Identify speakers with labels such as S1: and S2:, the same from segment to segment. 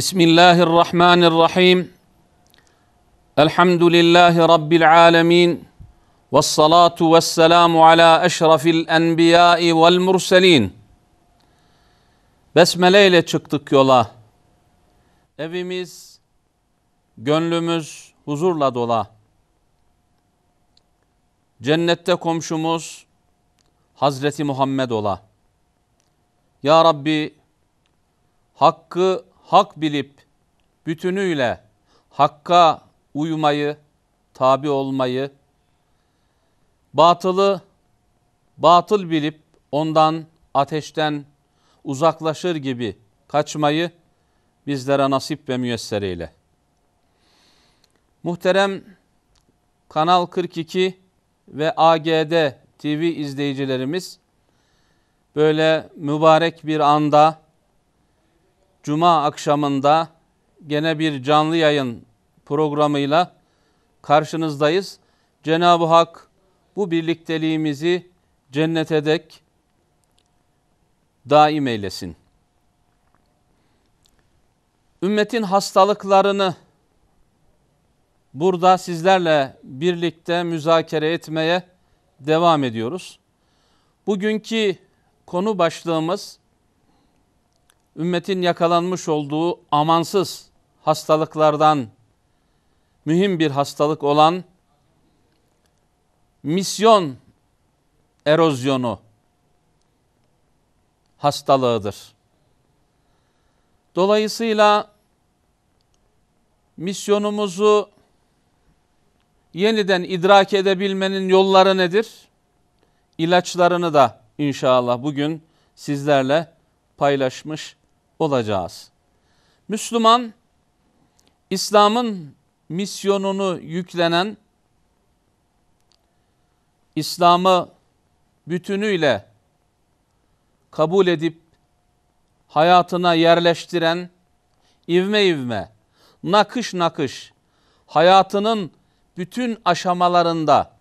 S1: Bismillahirrahmanirrahim. الله الرحمن الرحيم الحمد لله رب العالمين والصلاة والسلام على أشرف الأنبياء والمرسلين Besmele ile çıktık yola. Evimiz, gönlümüz huzurla dola. Cennette komşumuz Hazreti Muhammed ola. Ya Rabbi, hakkı hak bilip bütünüyle hakka uymayı, tabi olmayı, batılı batıl bilip ondan ateşten uzaklaşır gibi kaçmayı bizlere nasip ve müyesser eyle. Muhterem Kanal 42 ve AGD TV izleyicilerimiz böyle mübarek bir anda Cuma akşamında gene bir canlı yayın programıyla karşınızdayız. Cenab-ı Hak bu birlikteliğimizi cennete dek daim eylesin. Ümmetin hastalıklarını burada sizlerle birlikte müzakere etmeye devam ediyoruz. Bugünkü konu başlığımız ümmetin yakalanmış olduğu amansız hastalıklardan mühim bir hastalık olan misyon erozyonu hastalığıdır. Dolayısıyla misyonumuzu yeniden idrak edebilmenin yolları nedir? İlaçlarını da inşallah bugün sizlerle paylaşmış olacağız. Müslüman, İslam'ın misyonunu yüklenen, İslam'ı bütünüyle kabul edip hayatına yerleştiren, ivme ivme, nakış nakış, hayatının bütün aşamalarında,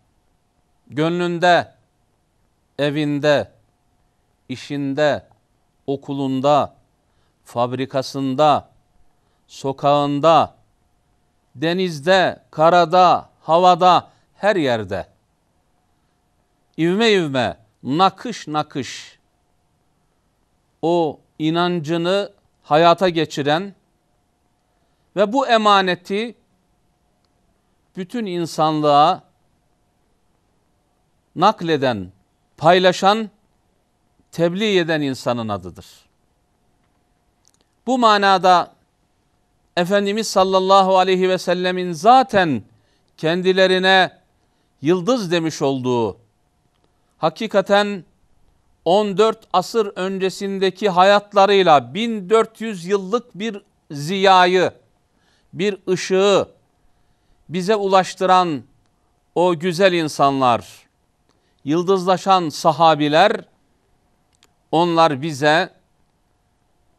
S1: gönlünde, evinde, işinde, okulunda, fabrikasında, sokağında, denizde, karada, havada, her yerde. İvme ivme, nakış nakış o inancını hayata geçiren ve bu emaneti bütün insanlığa nakleden, paylaşan, tebliğ eden insanın adıdır. Bu manada Efendimiz sallallahu aleyhi ve sellemin zaten kendilerine yıldız demiş olduğu hakikaten 14 asır öncesindeki hayatlarıyla 1400 yıllık bir ziyayı, bir ışığı bize ulaştıran o güzel insanlar, yıldızlaşan sahabiler onlar bize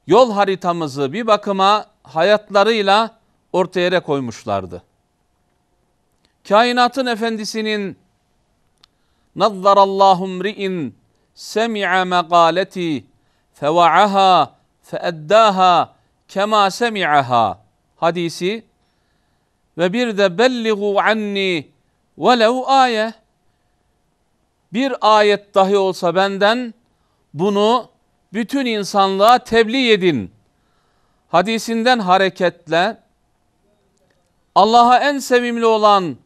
S1: yol haritamızı bir bakıma hayatlarıyla ortaya koymuşlardı. Kainatın efendisinin Nazzarallahu mri'in semi'a meqaleti feva'aha feeddaha kema semi'aha hadisi ve bir de belligu anni velev ayet bir ayet dahi olsa benden bunu bütün insanlığa tebliğ edin. Hadisinden hareketle Allah'a en sevimli olan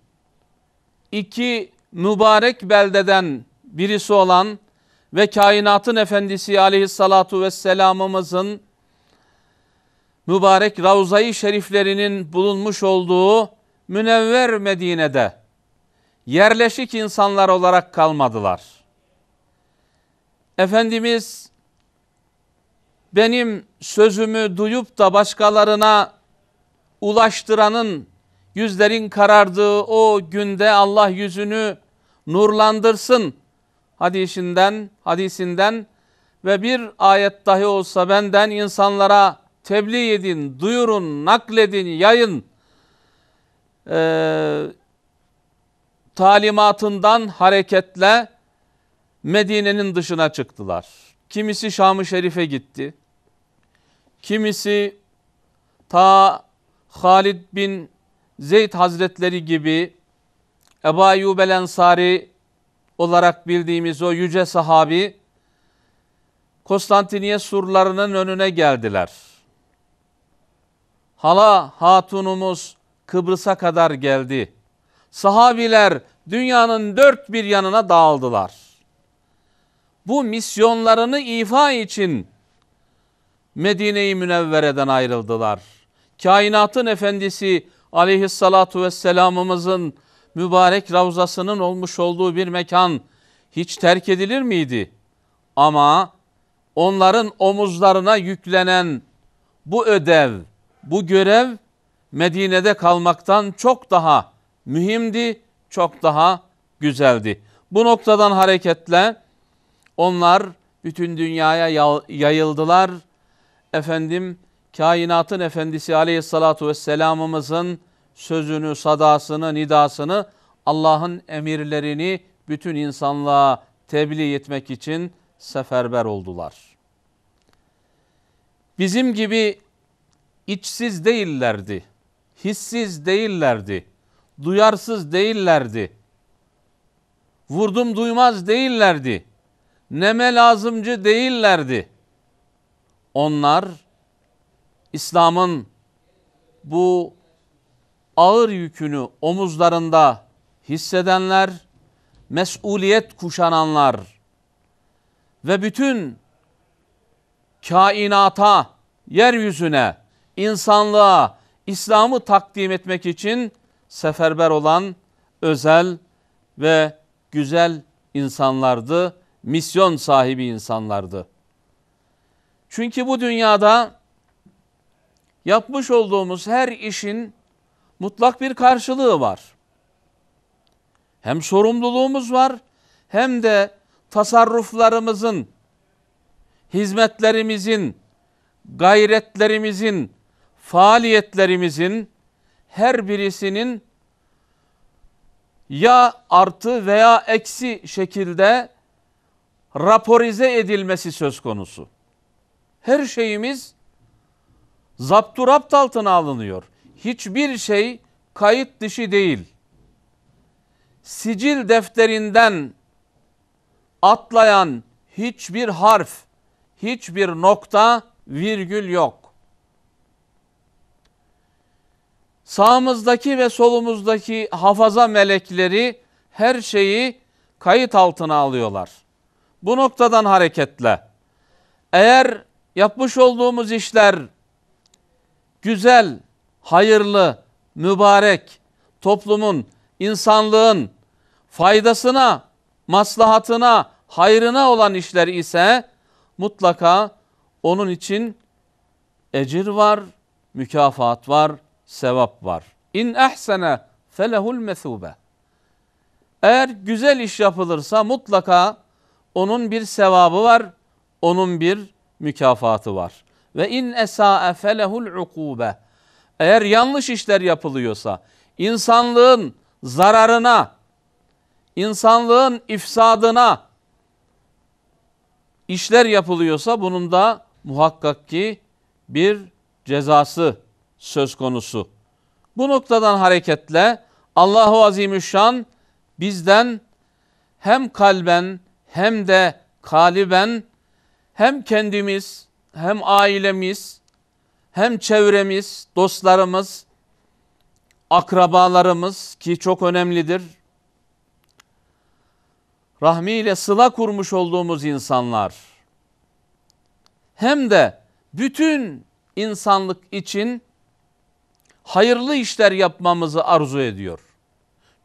S1: iki mübarek beldeden birisi olan ve kainatın efendisi aleyhissalatu vesselamımızın mübarek Ravza-i Şeriflerinin bulunmuş olduğu münevver Medine'de yerleşik insanlar olarak kalmadılar. Efendimiz benim sözümü duyup da başkalarına ulaştıranın yüzlerin karardığı o günde Allah yüzünü nurlandırsın hadisinden hadisinden ve bir ayet dahi olsa benden insanlara tebliğ edin, duyurun, nakledin, yayın ee, talimatından hareketle Medine'nin dışına çıktılar. Kimisi Şam-ı Şerif'e gitti. Kimisi ta Halid bin Zeyd Hazretleri gibi Ebu Ayyub el Ensari olarak bildiğimiz o yüce sahabi Konstantiniye surlarının önüne geldiler. Hala hatunumuz Kıbrıs'a kadar geldi. Sahabiler dünyanın dört bir yanına dağıldılar. Bu misyonlarını ifa için Medine-i Münevvere'den ayrıldılar. Kainatın efendisi aleyhissalatu vesselamımızın mübarek ravzasının olmuş olduğu bir mekan hiç terk edilir miydi? Ama onların omuzlarına yüklenen bu ödev, bu görev Medine'de kalmaktan çok daha mühimdi, çok daha güzeldi. Bu noktadan hareketle onlar bütün dünyaya yayıldılar efendim kainatın efendisi aleyhissalatu vesselamımızın sözünü, sadasını, nidasını Allah'ın emirlerini bütün insanlığa tebliğ etmek için seferber oldular. Bizim gibi içsiz değillerdi, hissiz değillerdi, duyarsız değillerdi, vurdum duymaz değillerdi, neme lazımcı değillerdi.'' Onlar İslam'ın bu ağır yükünü omuzlarında hissedenler, mesuliyet kuşananlar ve bütün kainata, yeryüzüne, insanlığa İslam'ı takdim etmek için seferber olan özel ve güzel insanlardı, misyon sahibi insanlardı. Çünkü bu dünyada yapmış olduğumuz her işin mutlak bir karşılığı var. Hem sorumluluğumuz var hem de tasarruflarımızın, hizmetlerimizin, gayretlerimizin, faaliyetlerimizin her birisinin ya artı veya eksi şekilde raporize edilmesi söz konusu her şeyimiz zapturapt altına alınıyor. Hiçbir şey kayıt dışı değil. Sicil defterinden atlayan hiçbir harf, hiçbir nokta, virgül yok. Sağımızdaki ve solumuzdaki hafaza melekleri her şeyi kayıt altına alıyorlar. Bu noktadan hareketle eğer yapmış olduğumuz işler güzel, hayırlı, mübarek, toplumun, insanlığın faydasına, maslahatına, hayrına olan işler ise mutlaka onun için ecir var, mükafat var, sevap var. İn ehsene felehul mesube. Eğer güzel iş yapılırsa mutlaka onun bir sevabı var, onun bir mükafatı var. Ve in esa'e felehul ukube. Eğer yanlış işler yapılıyorsa insanlığın zararına, insanlığın ifsadına işler yapılıyorsa bunun da muhakkak ki bir cezası söz konusu. Bu noktadan hareketle Allahu Azimüşşan bizden hem kalben hem de kaliben hem kendimiz, hem ailemiz, hem çevremiz, dostlarımız, akrabalarımız ki çok önemlidir. Rahmiyle sıla kurmuş olduğumuz insanlar hem de bütün insanlık için hayırlı işler yapmamızı arzu ediyor.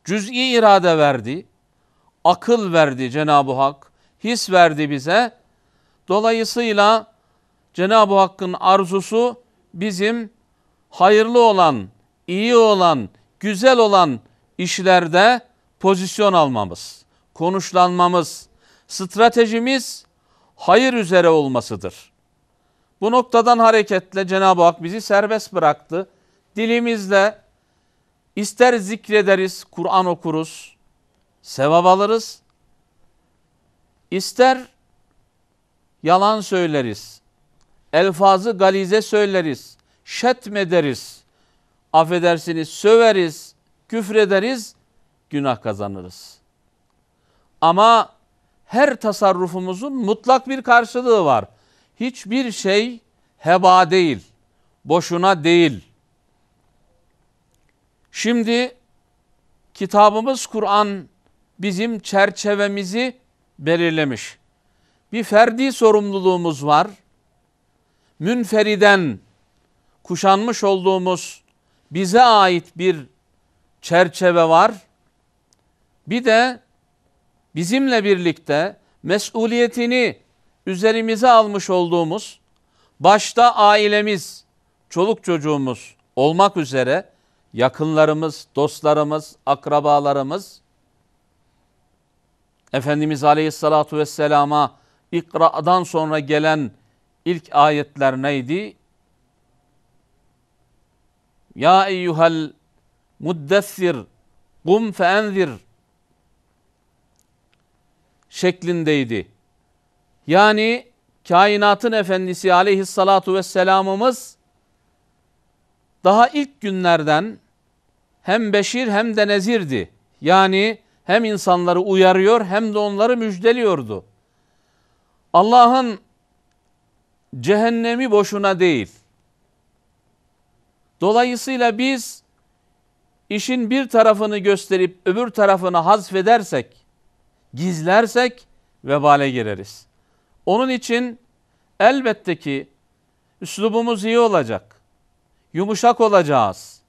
S1: Cüz'i irade verdi, akıl verdi Cenab-ı Hak, his verdi bize Dolayısıyla Cenab-ı Hakk'ın arzusu bizim hayırlı olan, iyi olan, güzel olan işlerde pozisyon almamız, konuşlanmamız, stratejimiz hayır üzere olmasıdır. Bu noktadan hareketle Cenab-ı Hak bizi serbest bıraktı. Dilimizle ister zikrederiz, Kur'an okuruz, sevap alırız. ister yalan söyleriz. Elfazı galize söyleriz. Şetmederiz. Affedersiniz söveriz, küfrederiz, günah kazanırız. Ama her tasarrufumuzun mutlak bir karşılığı var. Hiçbir şey heba değil, boşuna değil. Şimdi kitabımız Kur'an bizim çerçevemizi belirlemiş. Bir ferdi sorumluluğumuz var. Münferiden kuşanmış olduğumuz bize ait bir çerçeve var. Bir de bizimle birlikte mesuliyetini üzerimize almış olduğumuz başta ailemiz, çoluk çocuğumuz olmak üzere yakınlarımız, dostlarımız, akrabalarımız Efendimiz Aleyhisselatü vesselama İkra'dan sonra gelen ilk ayetler neydi? Ya eyyuhel muddessir kum feenzir şeklindeydi. Yani kainatın efendisi aleyhissalatu vesselamımız daha ilk günlerden hem beşir hem de nezirdi. Yani hem insanları uyarıyor hem de onları müjdeliyordu. Allah'ın cehennemi boşuna değil. Dolayısıyla biz işin bir tarafını gösterip öbür tarafını hazfedersek, gizlersek vebale gireriz. Onun için elbette ki üslubumuz iyi olacak. Yumuşak olacağız.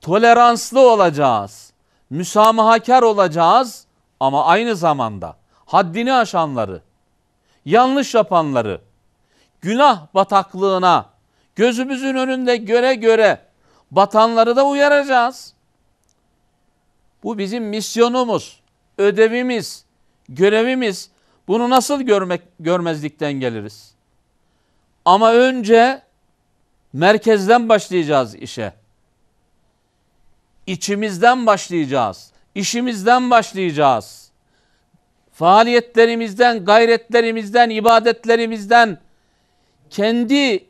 S1: Toleranslı olacağız. Müsamahakar olacağız ama aynı zamanda haddini aşanları, yanlış yapanları, günah bataklığına gözümüzün önünde göre göre batanları da uyaracağız. Bu bizim misyonumuz, ödevimiz, görevimiz. Bunu nasıl görmek görmezlikten geliriz? Ama önce merkezden başlayacağız işe. İçimizden başlayacağız. İşimizden başlayacağız faaliyetlerimizden, gayretlerimizden, ibadetlerimizden, kendi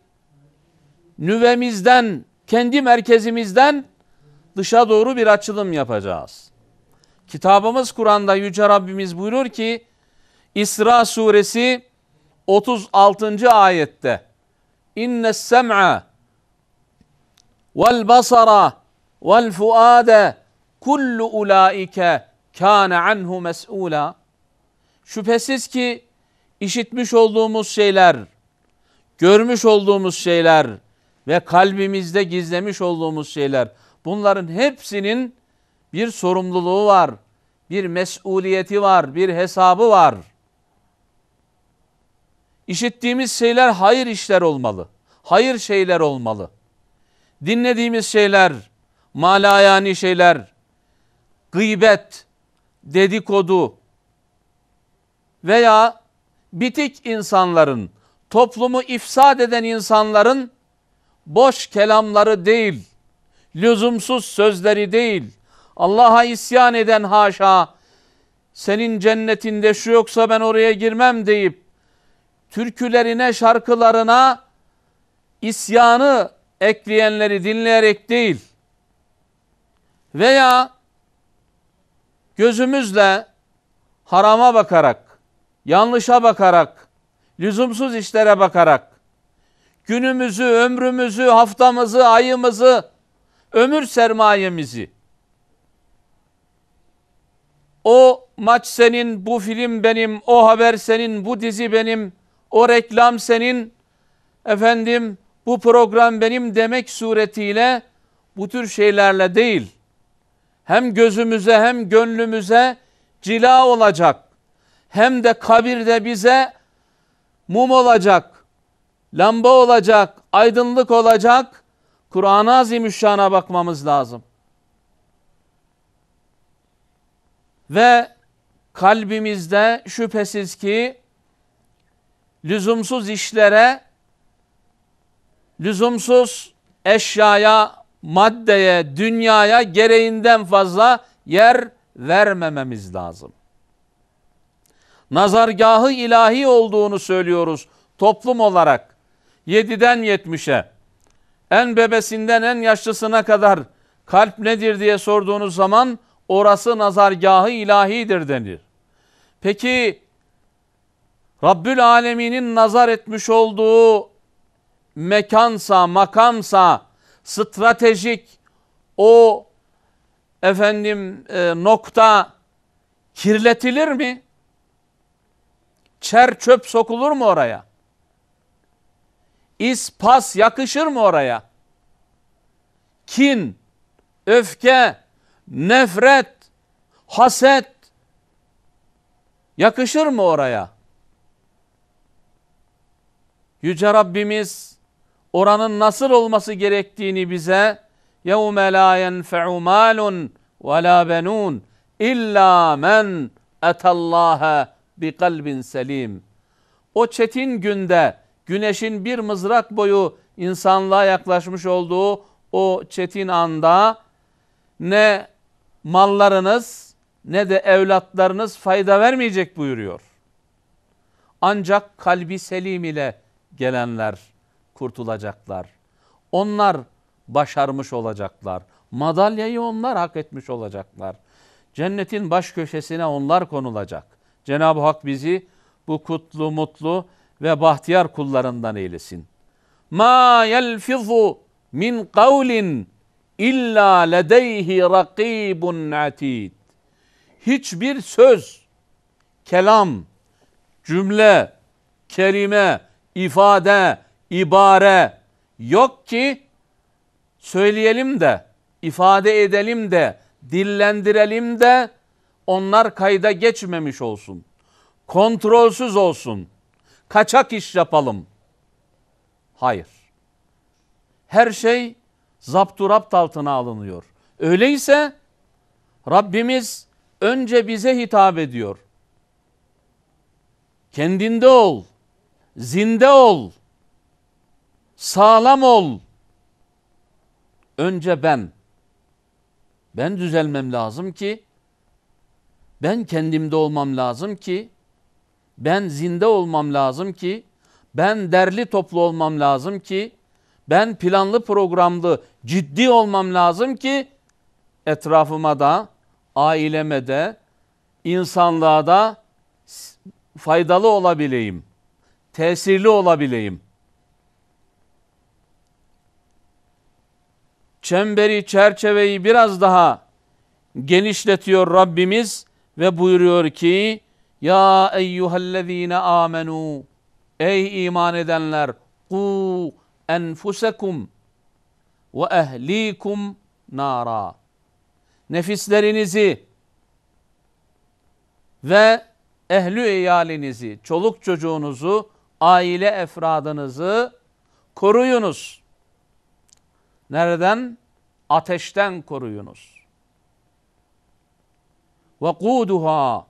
S1: nüvemizden, kendi merkezimizden dışa doğru bir açılım yapacağız. Kitabımız Kur'an'da Yüce Rabbimiz buyurur ki İsra suresi 36. ayette İnne sem'a vel basara vel fuade kullu ulaike kâne anhu mes'ûlâ Şüphesiz ki işitmiş olduğumuz şeyler, görmüş olduğumuz şeyler ve kalbimizde gizlemiş olduğumuz şeyler bunların hepsinin bir sorumluluğu var, bir mesuliyeti var, bir hesabı var. İşittiğimiz şeyler hayır işler olmalı, hayır şeyler olmalı. Dinlediğimiz şeyler, malayani şeyler, gıybet, dedikodu, veya bitik insanların, toplumu ifsad eden insanların boş kelamları değil, lüzumsuz sözleri değil, Allah'a isyan eden haşa, senin cennetinde şu yoksa ben oraya girmem deyip, türkülerine, şarkılarına isyanı ekleyenleri dinleyerek değil, veya gözümüzle harama bakarak, yanlışa bakarak, lüzumsuz işlere bakarak, günümüzü, ömrümüzü, haftamızı, ayımızı, ömür sermayemizi, o maç senin, bu film benim, o haber senin, bu dizi benim, o reklam senin, efendim bu program benim demek suretiyle bu tür şeylerle değil, hem gözümüze hem gönlümüze cila olacak hem de kabirde bize mum olacak, lamba olacak, aydınlık olacak. Kur'an-ı Azimüşşan'a bakmamız lazım. Ve kalbimizde şüphesiz ki lüzumsuz işlere, lüzumsuz eşyaya, maddeye, dünyaya gereğinden fazla yer vermememiz lazım nazargahı ilahi olduğunu söylüyoruz toplum olarak. 7'den 70'e en bebesinden en yaşlısına kadar kalp nedir diye sorduğunuz zaman orası nazargahı ilahidir denir. Peki Rabbül Alemin'in nazar etmiş olduğu mekansa, makamsa, stratejik o efendim e, nokta kirletilir mi? Çer çöp sokulur mu oraya? İspas yakışır mı oraya? Kin, öfke, nefret, haset yakışır mı oraya? Yüce Rabbimiz oranın nasıl olması gerektiğini bize يَوْمَ لَا يَنْفَعُ مَالٌ وَلَا بَنُونَ اِلَّا مَنْ اَتَ اللّٰهَ bi kalbin selim. O çetin günde güneşin bir mızrak boyu insanlığa yaklaşmış olduğu o çetin anda ne mallarınız ne de evlatlarınız fayda vermeyecek buyuruyor. Ancak kalbi selim ile gelenler kurtulacaklar. Onlar başarmış olacaklar. Madalyayı onlar hak etmiş olacaklar. Cennetin baş köşesine onlar konulacak. Cenab-ı Hak bizi bu kutlu, mutlu ve bahtiyar kullarından eylesin. Ma yelfizu min kavlin illa ledeyhi rakibun atid. Hiçbir söz, kelam, cümle, kelime, ifade, ibare yok ki söyleyelim de, ifade edelim de, dillendirelim de onlar kayda geçmemiş olsun. Kontrolsüz olsun. Kaçak iş yapalım. Hayır. Her şey zapturapt altına alınıyor. Öyleyse Rabbimiz önce bize hitap ediyor. Kendinde ol, zinde ol, sağlam ol. Önce ben. Ben düzelmem lazım ki ben kendimde olmam lazım ki, ben zinde olmam lazım ki, ben derli toplu olmam lazım ki, ben planlı programlı ciddi olmam lazım ki etrafıma da, aileme de, insanlığa da faydalı olabileyim, tesirli olabileyim. Çemberi, çerçeveyi biraz daha genişletiyor Rabbimiz ve buyuruyor ki Ya eyyühellezine amenu Ey iman edenler ku enfusekum ve ehlikum nara Nefislerinizi ve ehlü iyalinizi, çoluk çocuğunuzu, aile efradınızı koruyunuz. Nereden? Ateşten koruyunuz ve kuduha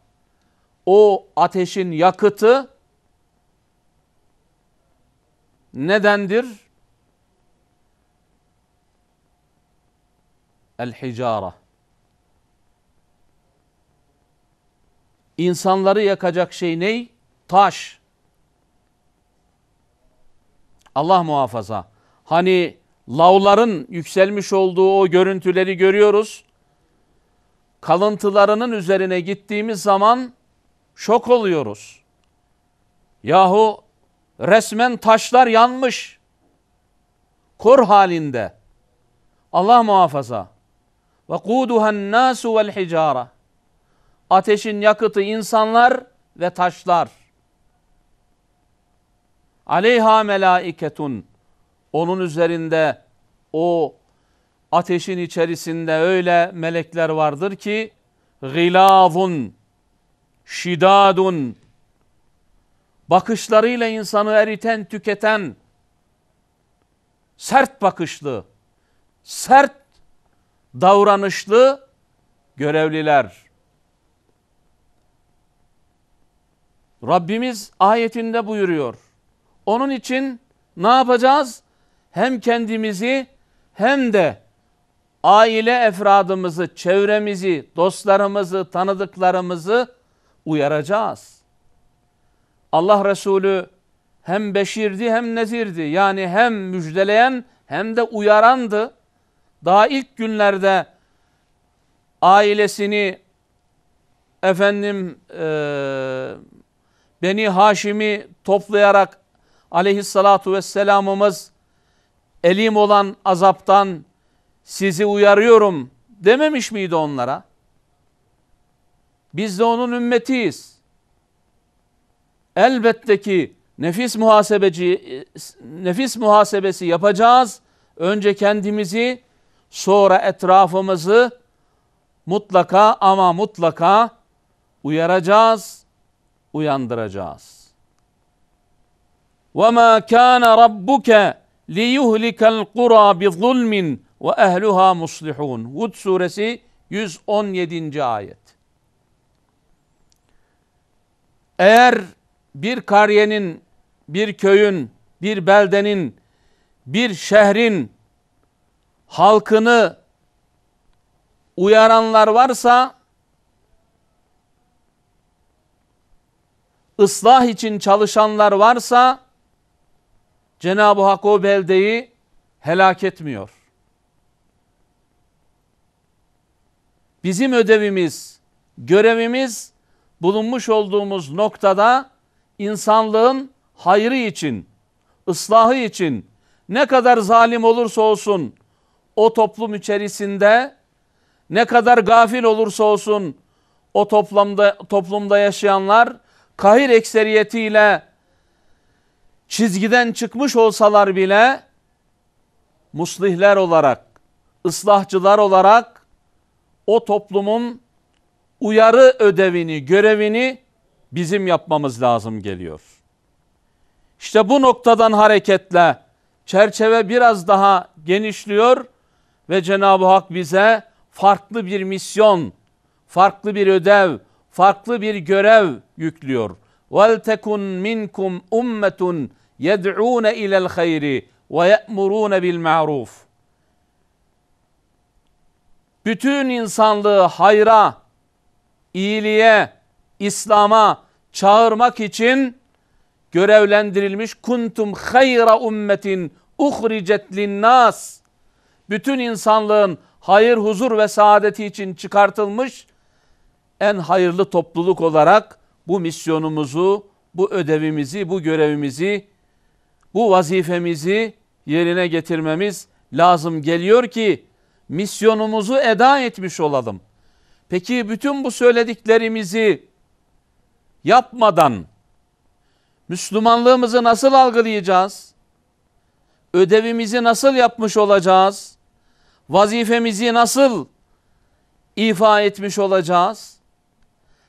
S1: o ateşin yakıtı nedendir? El hicara. İnsanları yakacak şey ney? Taş. Allah muhafaza. Hani lavların yükselmiş olduğu o görüntüleri görüyoruz kalıntılarının üzerine gittiğimiz zaman şok oluyoruz. Yahu resmen taşlar yanmış. kur halinde. Allah muhafaza. Ve kuduhan nasu vel hicara. Ateşin yakıtı insanlar ve taşlar. Aleyha melaiketun. Onun üzerinde o ateşin içerisinde öyle melekler vardır ki gılavun, şidadun, bakışlarıyla insanı eriten, tüketen, sert bakışlı, sert davranışlı görevliler. Rabbimiz ayetinde buyuruyor. Onun için ne yapacağız? Hem kendimizi hem de aile efradımızı, çevremizi, dostlarımızı, tanıdıklarımızı uyaracağız. Allah Resulü hem beşirdi hem nezirdi. Yani hem müjdeleyen hem de uyarandı. Daha ilk günlerde ailesini efendim e, Beni Haşim'i toplayarak aleyhissalatu vesselamımız elim olan azaptan, sizi uyarıyorum dememiş miydi onlara? Biz de onun ümmetiyiz. Elbette ki nefis muhasebeci nefis muhasebesi yapacağız. Önce kendimizi, sonra etrafımızı mutlaka ama mutlaka uyaracağız, uyandıracağız. وَمَا كَانَ رَبُّكَ لِيُهْلِكَ الْقُرَى بِظُلْمٍ ve ehluha muslihun. Hud suresi 117. ayet. Eğer bir kariyenin, bir köyün, bir beldenin, bir şehrin halkını uyaranlar varsa ıslah için çalışanlar varsa Cenab-ı Hak o beldeyi helak etmiyor. Bizim ödevimiz, görevimiz bulunmuş olduğumuz noktada insanlığın hayrı için, ıslahı için ne kadar zalim olursa olsun o toplum içerisinde ne kadar gafil olursa olsun o toplumda toplumda yaşayanlar kahir ekseriyetiyle çizgiden çıkmış olsalar bile muslihler olarak, ıslahçılar olarak o toplumun uyarı ödevini, görevini bizim yapmamız lazım geliyor. İşte bu noktadan hareketle çerçeve biraz daha genişliyor ve Cenab-ı Hak bize farklı bir misyon, farklı bir ödev, farklı bir görev yüklüyor. وَلْتَكُنْ مِنْكُمْ اُمَّةٌ يَدْعُونَ ve yamurun bil بِالْمَعْرُوفِ bütün insanlığı hayra, iyiliğe, İslam'a çağırmak için görevlendirilmiş kuntum hayra ummetin uhricet linnas bütün insanlığın hayır, huzur ve saadeti için çıkartılmış en hayırlı topluluk olarak bu misyonumuzu, bu ödevimizi, bu görevimizi, bu vazifemizi yerine getirmemiz lazım geliyor ki misyonumuzu eda etmiş olalım. Peki bütün bu söylediklerimizi yapmadan Müslümanlığımızı nasıl algılayacağız? Ödevimizi nasıl yapmış olacağız? Vazifemizi nasıl ifa etmiş olacağız?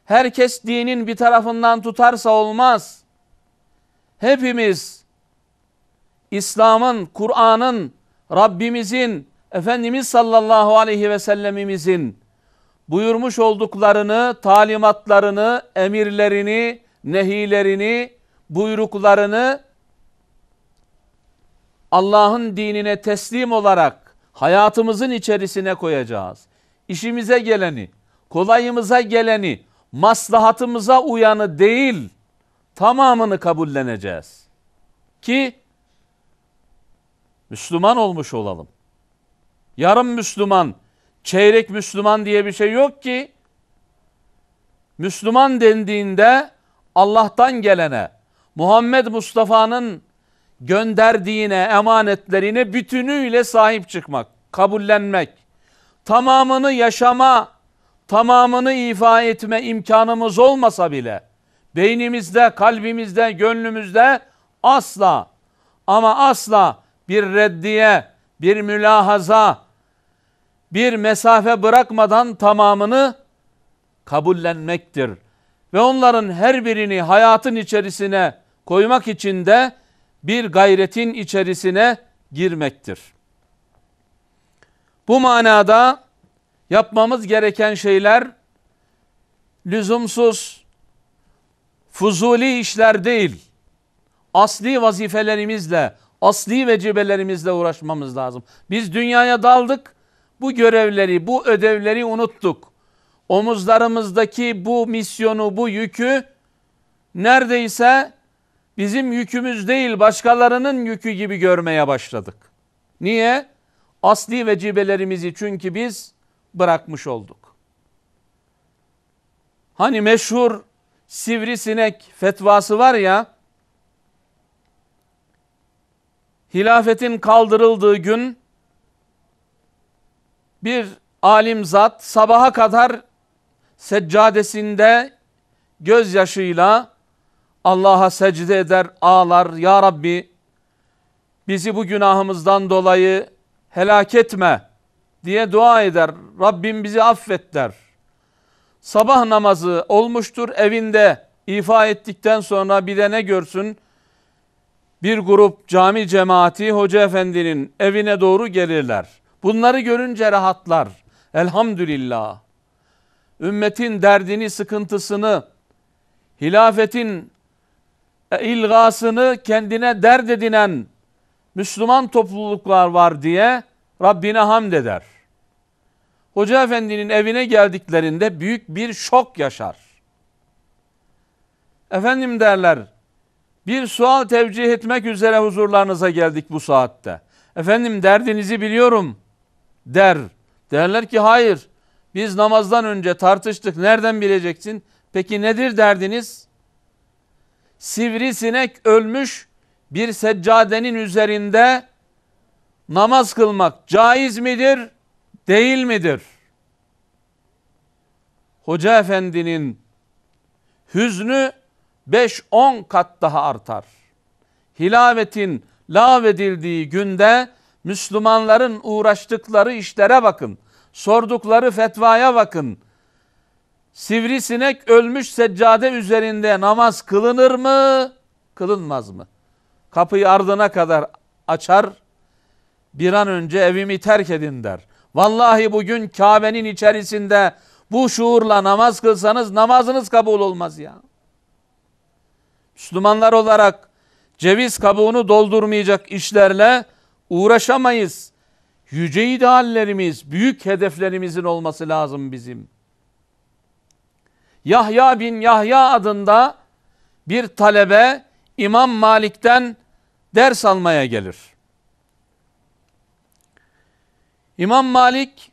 S1: Herkes dinin bir tarafından tutarsa olmaz. Hepimiz İslam'ın, Kur'an'ın, Rabbimizin Efendimiz sallallahu aleyhi ve sellemimizin buyurmuş olduklarını, talimatlarını, emirlerini, nehilerini, buyruklarını Allah'ın dinine teslim olarak hayatımızın içerisine koyacağız. İşimize geleni, kolayımıza geleni, maslahatımıza uyanı değil, tamamını kabulleneceğiz. Ki Müslüman olmuş olalım yarım Müslüman, çeyrek Müslüman diye bir şey yok ki. Müslüman dendiğinde Allah'tan gelene, Muhammed Mustafa'nın gönderdiğine, emanetlerine bütünüyle sahip çıkmak, kabullenmek, tamamını yaşama, tamamını ifa etme imkanımız olmasa bile beynimizde, kalbimizde, gönlümüzde asla ama asla bir reddiye, bir mülahaza, bir mesafe bırakmadan tamamını kabullenmektir. Ve onların her birini hayatın içerisine koymak için de bir gayretin içerisine girmektir. Bu manada yapmamız gereken şeyler lüzumsuz, fuzuli işler değil, asli vazifelerimizle, asli vecibelerimizle uğraşmamız lazım. Biz dünyaya daldık, bu görevleri, bu ödevleri unuttuk. Omuzlarımızdaki bu misyonu, bu yükü neredeyse bizim yükümüz değil başkalarının yükü gibi görmeye başladık. Niye? Asli vecibelerimizi çünkü biz bırakmış olduk. Hani meşhur sivrisinek fetvası var ya, hilafetin kaldırıldığı gün bir alim zat sabaha kadar seccadesinde gözyaşıyla Allah'a secde eder, ağlar. Ya Rabbi bizi bu günahımızdan dolayı helak etme diye dua eder. Rabbim bizi affet der. Sabah namazı olmuştur evinde ifa ettikten sonra bir de ne görsün? Bir grup cami cemaati hoca efendinin evine doğru gelirler. Bunları görünce rahatlar. Elhamdülillah. Ümmetin derdini, sıkıntısını, hilafetin e, ilgasını kendine dert edinen Müslüman topluluklar var diye Rabbine hamd eder. Hoca Efendi'nin evine geldiklerinde büyük bir şok yaşar. Efendim derler, bir sual tevcih etmek üzere huzurlarınıza geldik bu saatte. Efendim derdinizi biliyorum.'' der. Derler ki hayır biz namazdan önce tartıştık nereden bileceksin? Peki nedir derdiniz? Sivrisinek ölmüş bir seccadenin üzerinde namaz kılmak caiz midir değil midir? Hoca efendinin hüznü 5-10 kat daha artar. Hilavetin lağvedildiği günde Müslümanların uğraştıkları işlere bakın. Sordukları fetvaya bakın. Sivrisinek ölmüş seccade üzerinde namaz kılınır mı? Kılınmaz mı? Kapıyı ardına kadar açar. Bir an önce evimi terk edin der. Vallahi bugün Kabe'nin içerisinde bu şuurla namaz kılsanız namazınız kabul olmaz ya. Müslümanlar olarak ceviz kabuğunu doldurmayacak işlerle uğraşamayız. Yüce ideallerimiz, büyük hedeflerimizin olması lazım bizim. Yahya bin Yahya adında bir talebe İmam Malik'ten ders almaya gelir. İmam Malik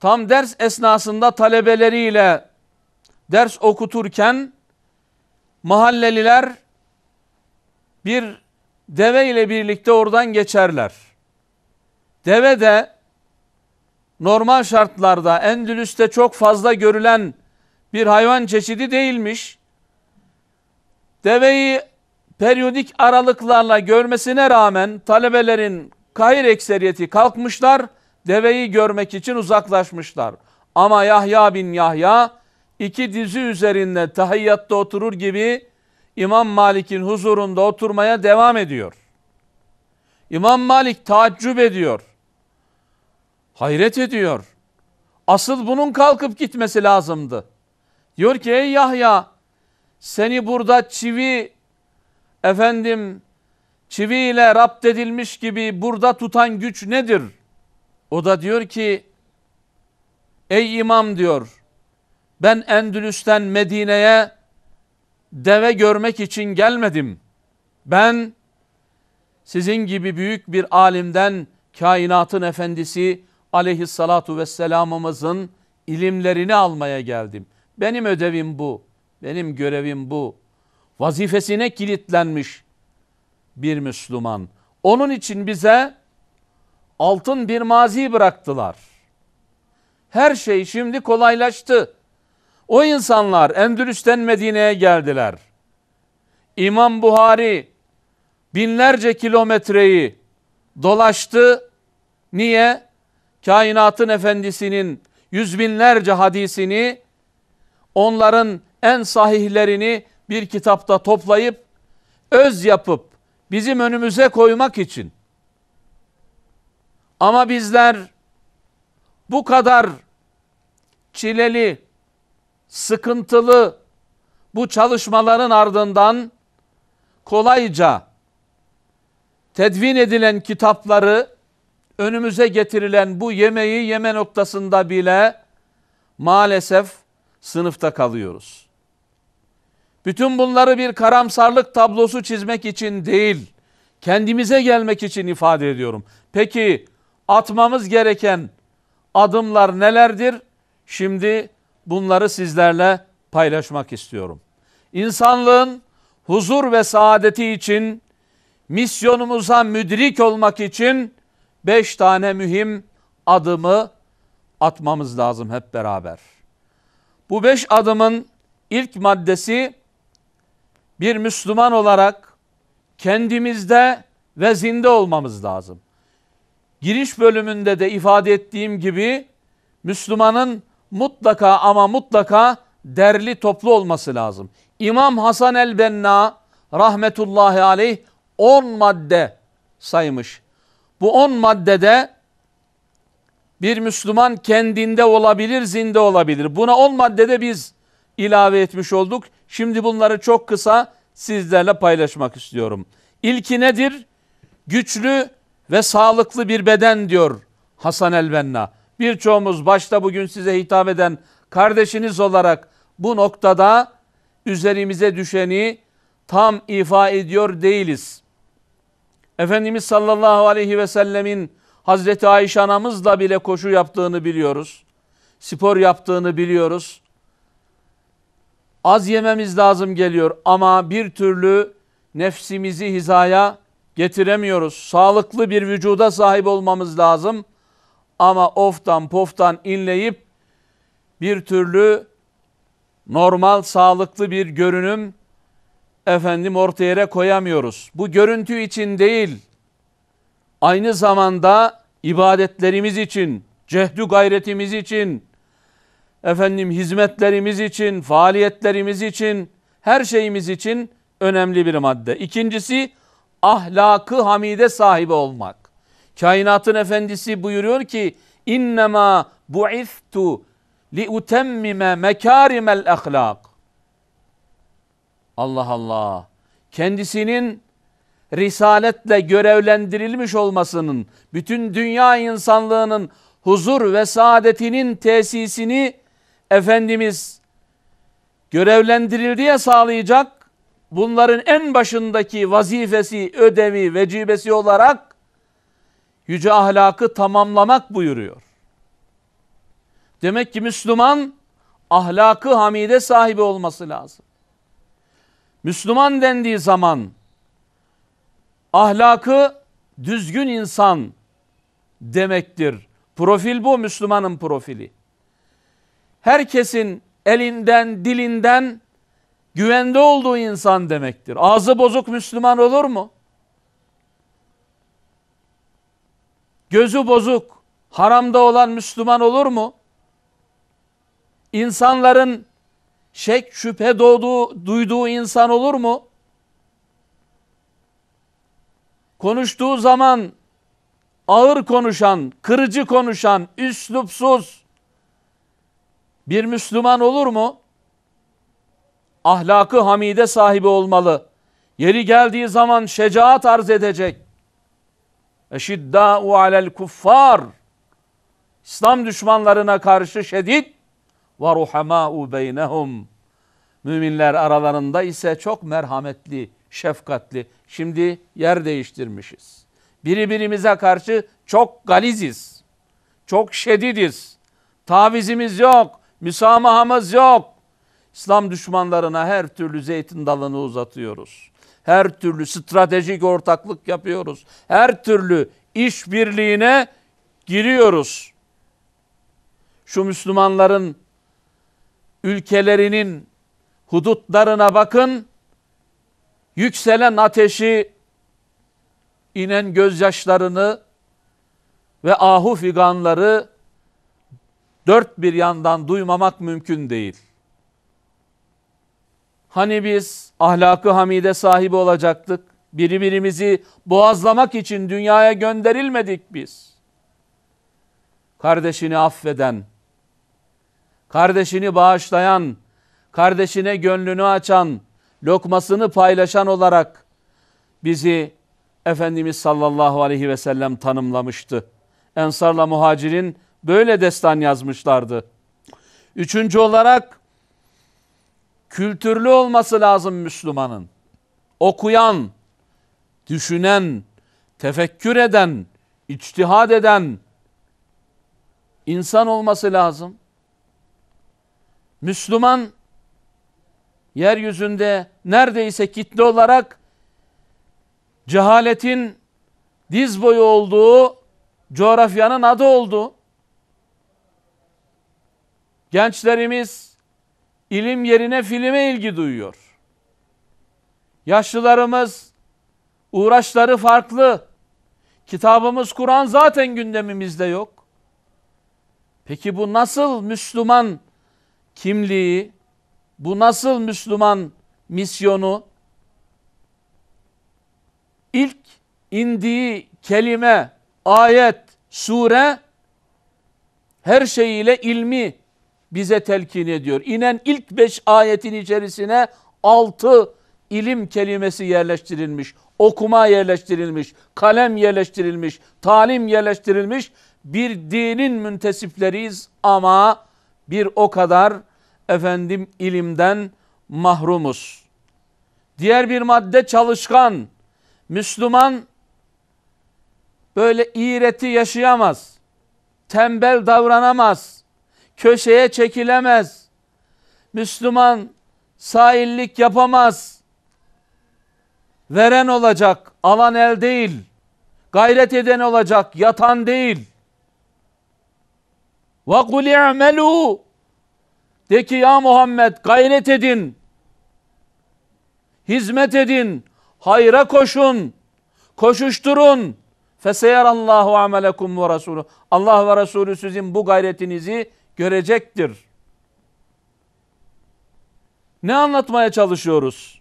S1: tam ders esnasında talebeleriyle ders okuturken mahalleliler bir deve ile birlikte oradan geçerler. Deve de normal şartlarda Endülüs'te çok fazla görülen bir hayvan çeşidi değilmiş. Deveyi periyodik aralıklarla görmesine rağmen talebelerin kahir ekseriyeti kalkmışlar, deveyi görmek için uzaklaşmışlar. Ama Yahya bin Yahya iki dizi üzerinde tahiyyatta oturur gibi İmam Malik'in huzurunda oturmaya devam ediyor. İmam Malik taaccüp ediyor. Hayret ediyor. Asıl bunun kalkıp gitmesi lazımdı. Diyor ki ey Yahya seni burada çivi efendim çiviyle rapt edilmiş gibi burada tutan güç nedir? O da diyor ki ey imam diyor ben Endülüs'ten Medine'ye deve görmek için gelmedim. Ben sizin gibi büyük bir alimden kainatın efendisi aleyhissalatu vesselamımızın ilimlerini almaya geldim. Benim ödevim bu. Benim görevim bu. Vazifesine kilitlenmiş bir Müslüman. Onun için bize altın bir mazi bıraktılar. Her şey şimdi kolaylaştı. O insanlar Endülüs'ten Medine'ye geldiler. İmam Buhari binlerce kilometreyi dolaştı. Niye? Kainatın efendisinin yüz binlerce hadisini onların en sahihlerini bir kitapta toplayıp öz yapıp bizim önümüze koymak için. Ama bizler bu kadar çileli, sıkıntılı bu çalışmaların ardından kolayca tedvin edilen kitapları önümüze getirilen bu yemeği yeme noktasında bile maalesef sınıfta kalıyoruz. Bütün bunları bir karamsarlık tablosu çizmek için değil, kendimize gelmek için ifade ediyorum. Peki atmamız gereken adımlar nelerdir? Şimdi bunları sizlerle paylaşmak istiyorum. İnsanlığın huzur ve saadeti için, misyonumuza müdrik olmak için beş tane mühim adımı atmamız lazım hep beraber. Bu beş adımın ilk maddesi bir Müslüman olarak kendimizde ve zinde olmamız lazım. Giriş bölümünde de ifade ettiğim gibi Müslümanın mutlaka ama mutlaka derli toplu olması lazım. İmam Hasan el-Benna rahmetullahi aleyh 10 madde saymış. Bu 10 maddede bir Müslüman kendinde olabilir, zinde olabilir. Buna 10 maddede biz ilave etmiş olduk. Şimdi bunları çok kısa sizlerle paylaşmak istiyorum. İlki nedir? Güçlü ve sağlıklı bir beden diyor Hasan el-Benna birçoğumuz başta bugün size hitap eden kardeşiniz olarak bu noktada üzerimize düşeni tam ifa ediyor değiliz. Efendimiz sallallahu aleyhi ve sellemin Hazreti Ayşe anamızla bile koşu yaptığını biliyoruz. Spor yaptığını biliyoruz. Az yememiz lazım geliyor ama bir türlü nefsimizi hizaya getiremiyoruz. Sağlıklı bir vücuda sahip olmamız lazım. Ama oftan poftan inleyip bir türlü normal sağlıklı bir görünüm efendim ortaya yere koyamıyoruz. Bu görüntü için değil, aynı zamanda ibadetlerimiz için, cehdü gayretimiz için, efendim hizmetlerimiz için, faaliyetlerimiz için, her şeyimiz için önemli bir madde. İkincisi ahlakı hamide sahibi olmak. Kainatın efendisi buyuruyor ki innema bu'iftu li utemmime mekarimel ahlak. Allah Allah. Kendisinin risaletle görevlendirilmiş olmasının, bütün dünya insanlığının huzur ve saadetinin tesisini Efendimiz görevlendirildiğe sağlayacak bunların en başındaki vazifesi, ödevi, vecibesi olarak yüce ahlakı tamamlamak buyuruyor. Demek ki Müslüman ahlakı hamide sahibi olması lazım. Müslüman dendiği zaman ahlakı düzgün insan demektir. Profil bu Müslümanın profili. Herkesin elinden, dilinden güvende olduğu insan demektir. Ağzı bozuk Müslüman olur mu? gözü bozuk, haramda olan Müslüman olur mu? İnsanların şek şüphe doğduğu, duyduğu insan olur mu? Konuştuğu zaman ağır konuşan, kırıcı konuşan, üslupsuz bir Müslüman olur mu? Ahlakı hamide sahibi olmalı. Yeri geldiği zaman şecaat arz edecek. Eşiddâ'u alel kuffar. İslam düşmanlarına karşı şedid ve ruhamâ'u beynehum. Müminler aralarında ise çok merhametli, şefkatli. Şimdi yer değiştirmişiz. Birbirimize karşı çok galiziz. Çok şedidiz. Tavizimiz yok, müsamahamız yok. İslam düşmanlarına her türlü zeytin dalını uzatıyoruz.'' Her türlü stratejik ortaklık yapıyoruz. Her türlü işbirliğine giriyoruz. Şu Müslümanların ülkelerinin hudutlarına bakın. Yükselen ateşi, inen gözyaşlarını ve ahu figanları dört bir yandan duymamak mümkün değil. Hani biz ahlakı hamide sahibi olacaktık. Birbirimizi boğazlamak için dünyaya gönderilmedik biz. Kardeşini affeden, kardeşini bağışlayan, kardeşine gönlünü açan, lokmasını paylaşan olarak bizi Efendimiz sallallahu aleyhi ve sellem tanımlamıştı. Ensarla muhacirin böyle destan yazmışlardı. Üçüncü olarak kültürlü olması lazım Müslümanın. Okuyan, düşünen, tefekkür eden, içtihad eden insan olması lazım. Müslüman yeryüzünde neredeyse kitle olarak cehaletin diz boyu olduğu coğrafyanın adı oldu. Gençlerimiz ilim yerine filme ilgi duyuyor. Yaşlılarımız uğraşları farklı. Kitabımız Kur'an zaten gündemimizde yok. Peki bu nasıl Müslüman kimliği, bu nasıl Müslüman misyonu? İlk indiği kelime, ayet, sure her şeyiyle ilmi, bize telkin ediyor. İnen ilk beş ayetin içerisine altı ilim kelimesi yerleştirilmiş, okuma yerleştirilmiş, kalem yerleştirilmiş, talim yerleştirilmiş. Bir dinin müntesipleriyiz ama bir o kadar efendim ilimden mahrumuz. Diğer bir madde çalışkan, Müslüman böyle iğreti yaşayamaz, tembel davranamaz köşeye çekilemez. Müslüman sahillik yapamaz. Veren olacak, alan el değil. Gayret eden olacak, yatan değil. Ve kul i'melû. De ki ya Muhammed gayret edin. Hizmet edin. Hayra koşun. Koşuşturun. Feseyerallahu amelekum ve Resulü. Allah ve Resulü sizin bu gayretinizi görecektir. Ne anlatmaya çalışıyoruz?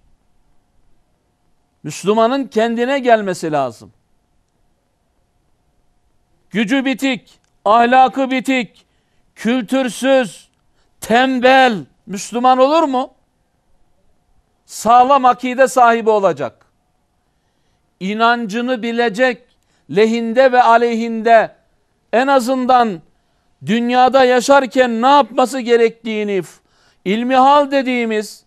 S1: Müslümanın kendine gelmesi lazım. Gücü bitik, ahlakı bitik, kültürsüz, tembel Müslüman olur mu? Sağlam akide sahibi olacak. İnancını bilecek, lehinde ve aleyhinde en azından dünyada yaşarken ne yapması gerektiğini ilmihal dediğimiz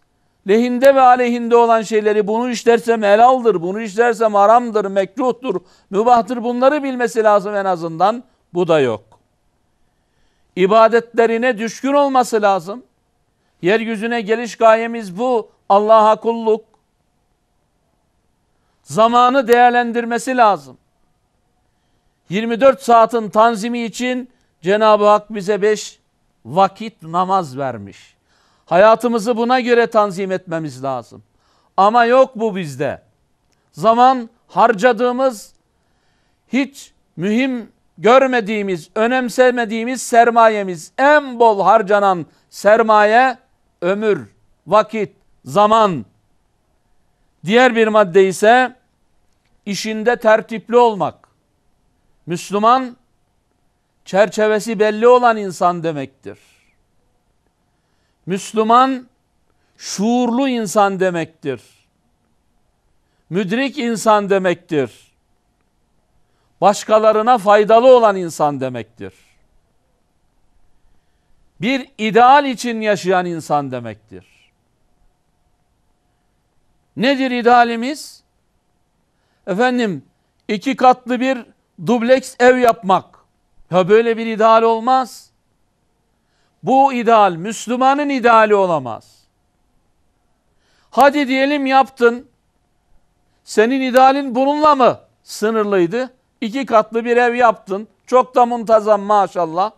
S1: lehinde ve aleyhinde olan şeyleri bunu işlersem helaldir, bunu işlersem haramdır, mekruhtur, mübahtır bunları bilmesi lazım en azından. Bu da yok. İbadetlerine düşkün olması lazım. Yeryüzüne geliş gayemiz bu. Allah'a kulluk. Zamanı değerlendirmesi lazım. 24 saatin tanzimi için Cenab-ı Hak bize beş vakit namaz vermiş. Hayatımızı buna göre tanzim etmemiz lazım. Ama yok bu bizde. Zaman harcadığımız hiç mühim görmediğimiz, önemsemediğimiz sermayemiz, en bol harcanan sermaye ömür, vakit, zaman. Diğer bir madde ise işinde tertipli olmak. Müslüman çerçevesi belli olan insan demektir. Müslüman şuurlu insan demektir. Müdrik insan demektir. Başkalarına faydalı olan insan demektir. Bir ideal için yaşayan insan demektir. Nedir idealimiz? Efendim iki katlı bir dubleks ev yapmak. Ya böyle bir ideal olmaz. Bu ideal Müslümanın ideali olamaz. Hadi diyelim yaptın. Senin idealin bununla mı sınırlıydı? İki katlı bir ev yaptın. Çok da muntazam maşallah.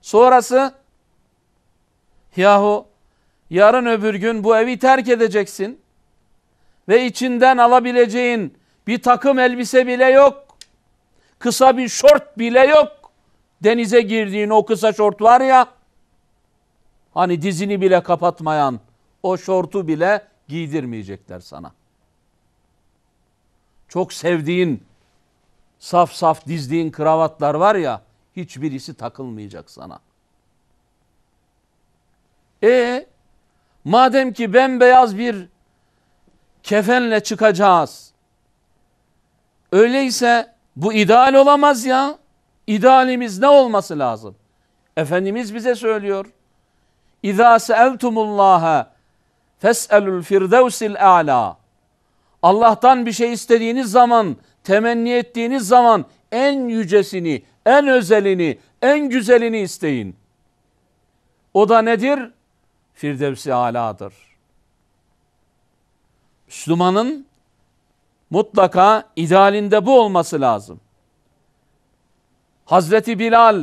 S1: Sonrası yahu yarın öbür gün bu evi terk edeceksin ve içinden alabileceğin bir takım elbise bile yok. Kısa bir şort bile yok. Denize girdiğin o kısa şort var ya. Hani dizini bile kapatmayan o şortu bile giydirmeyecekler sana. Çok sevdiğin saf saf dizdiğin kravatlar var ya hiçbirisi takılmayacak sana. E madem ki bembeyaz bir kefenle çıkacağız. Öyleyse bu ideal olamaz ya. İdealimiz ne olması lazım? Efendimiz bize söylüyor. İza seeltumullaha fes'elul firdevsil a'la. Allah'tan bir şey istediğiniz zaman, temenni ettiğiniz zaman en yücesini, en özelini, en güzelini isteyin. O da nedir? Firdevsi aladır. Müslümanın mutlaka idealinde bu olması lazım. Hazreti Bilal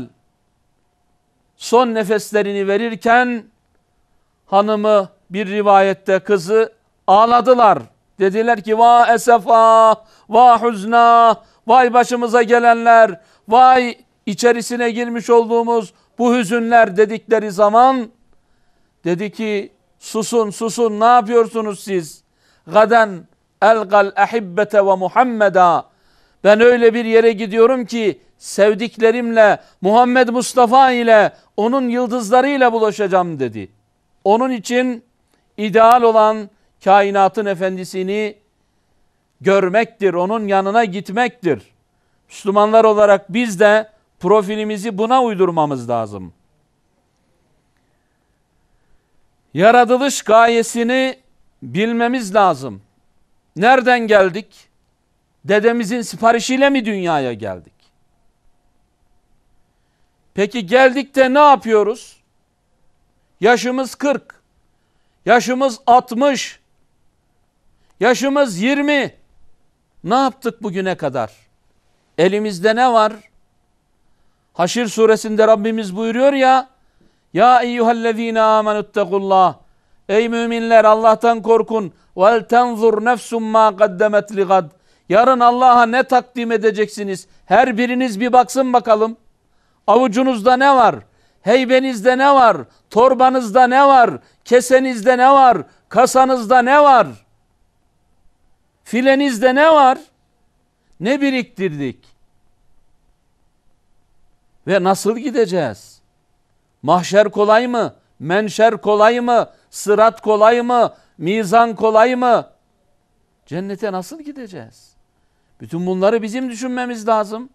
S1: son nefeslerini verirken hanımı bir rivayette kızı ağladılar. Dediler ki va esefa, va huzna, vay başımıza gelenler, vay içerisine girmiş olduğumuz bu hüzünler dedikleri zaman dedi ki susun susun ne yapıyorsunuz siz? Gaden elgal ehibbete ve Muhammeda ben öyle bir yere gidiyorum ki sevdiklerimle, Muhammed Mustafa ile, onun yıldızlarıyla bulaşacağım dedi. Onun için ideal olan kainatın efendisini görmektir, onun yanına gitmektir. Müslümanlar olarak biz de profilimizi buna uydurmamız lazım. Yaratılış gayesini bilmemiz lazım. Nereden geldik? Dedemizin siparişiyle mi dünyaya geldik? Peki geldik de ne yapıyoruz? Yaşımız 40. Yaşımız 60. Yaşımız 20. Ne yaptık bugüne kadar? Elimizde ne var? Haşir suresinde Rabbimiz buyuruyor ya Ya eyyühellezine amenüttegullah Ey müminler Allah'tan korkun. Vel tenzur nefsum ma kaddemet ligad. Yarın Allah'a ne takdim edeceksiniz? Her biriniz bir baksın bakalım. Avucunuzda ne var? Heybenizde ne var? Torbanızda ne var? Kesenizde ne var? Kasanızda ne var? Filenizde ne var? Ne biriktirdik? Ve nasıl gideceğiz? Mahşer kolay mı? Menşer kolay mı? Sırat kolay mı? Mizan kolay mı? Cennete nasıl gideceğiz? Bütün bunları bizim düşünmemiz lazım.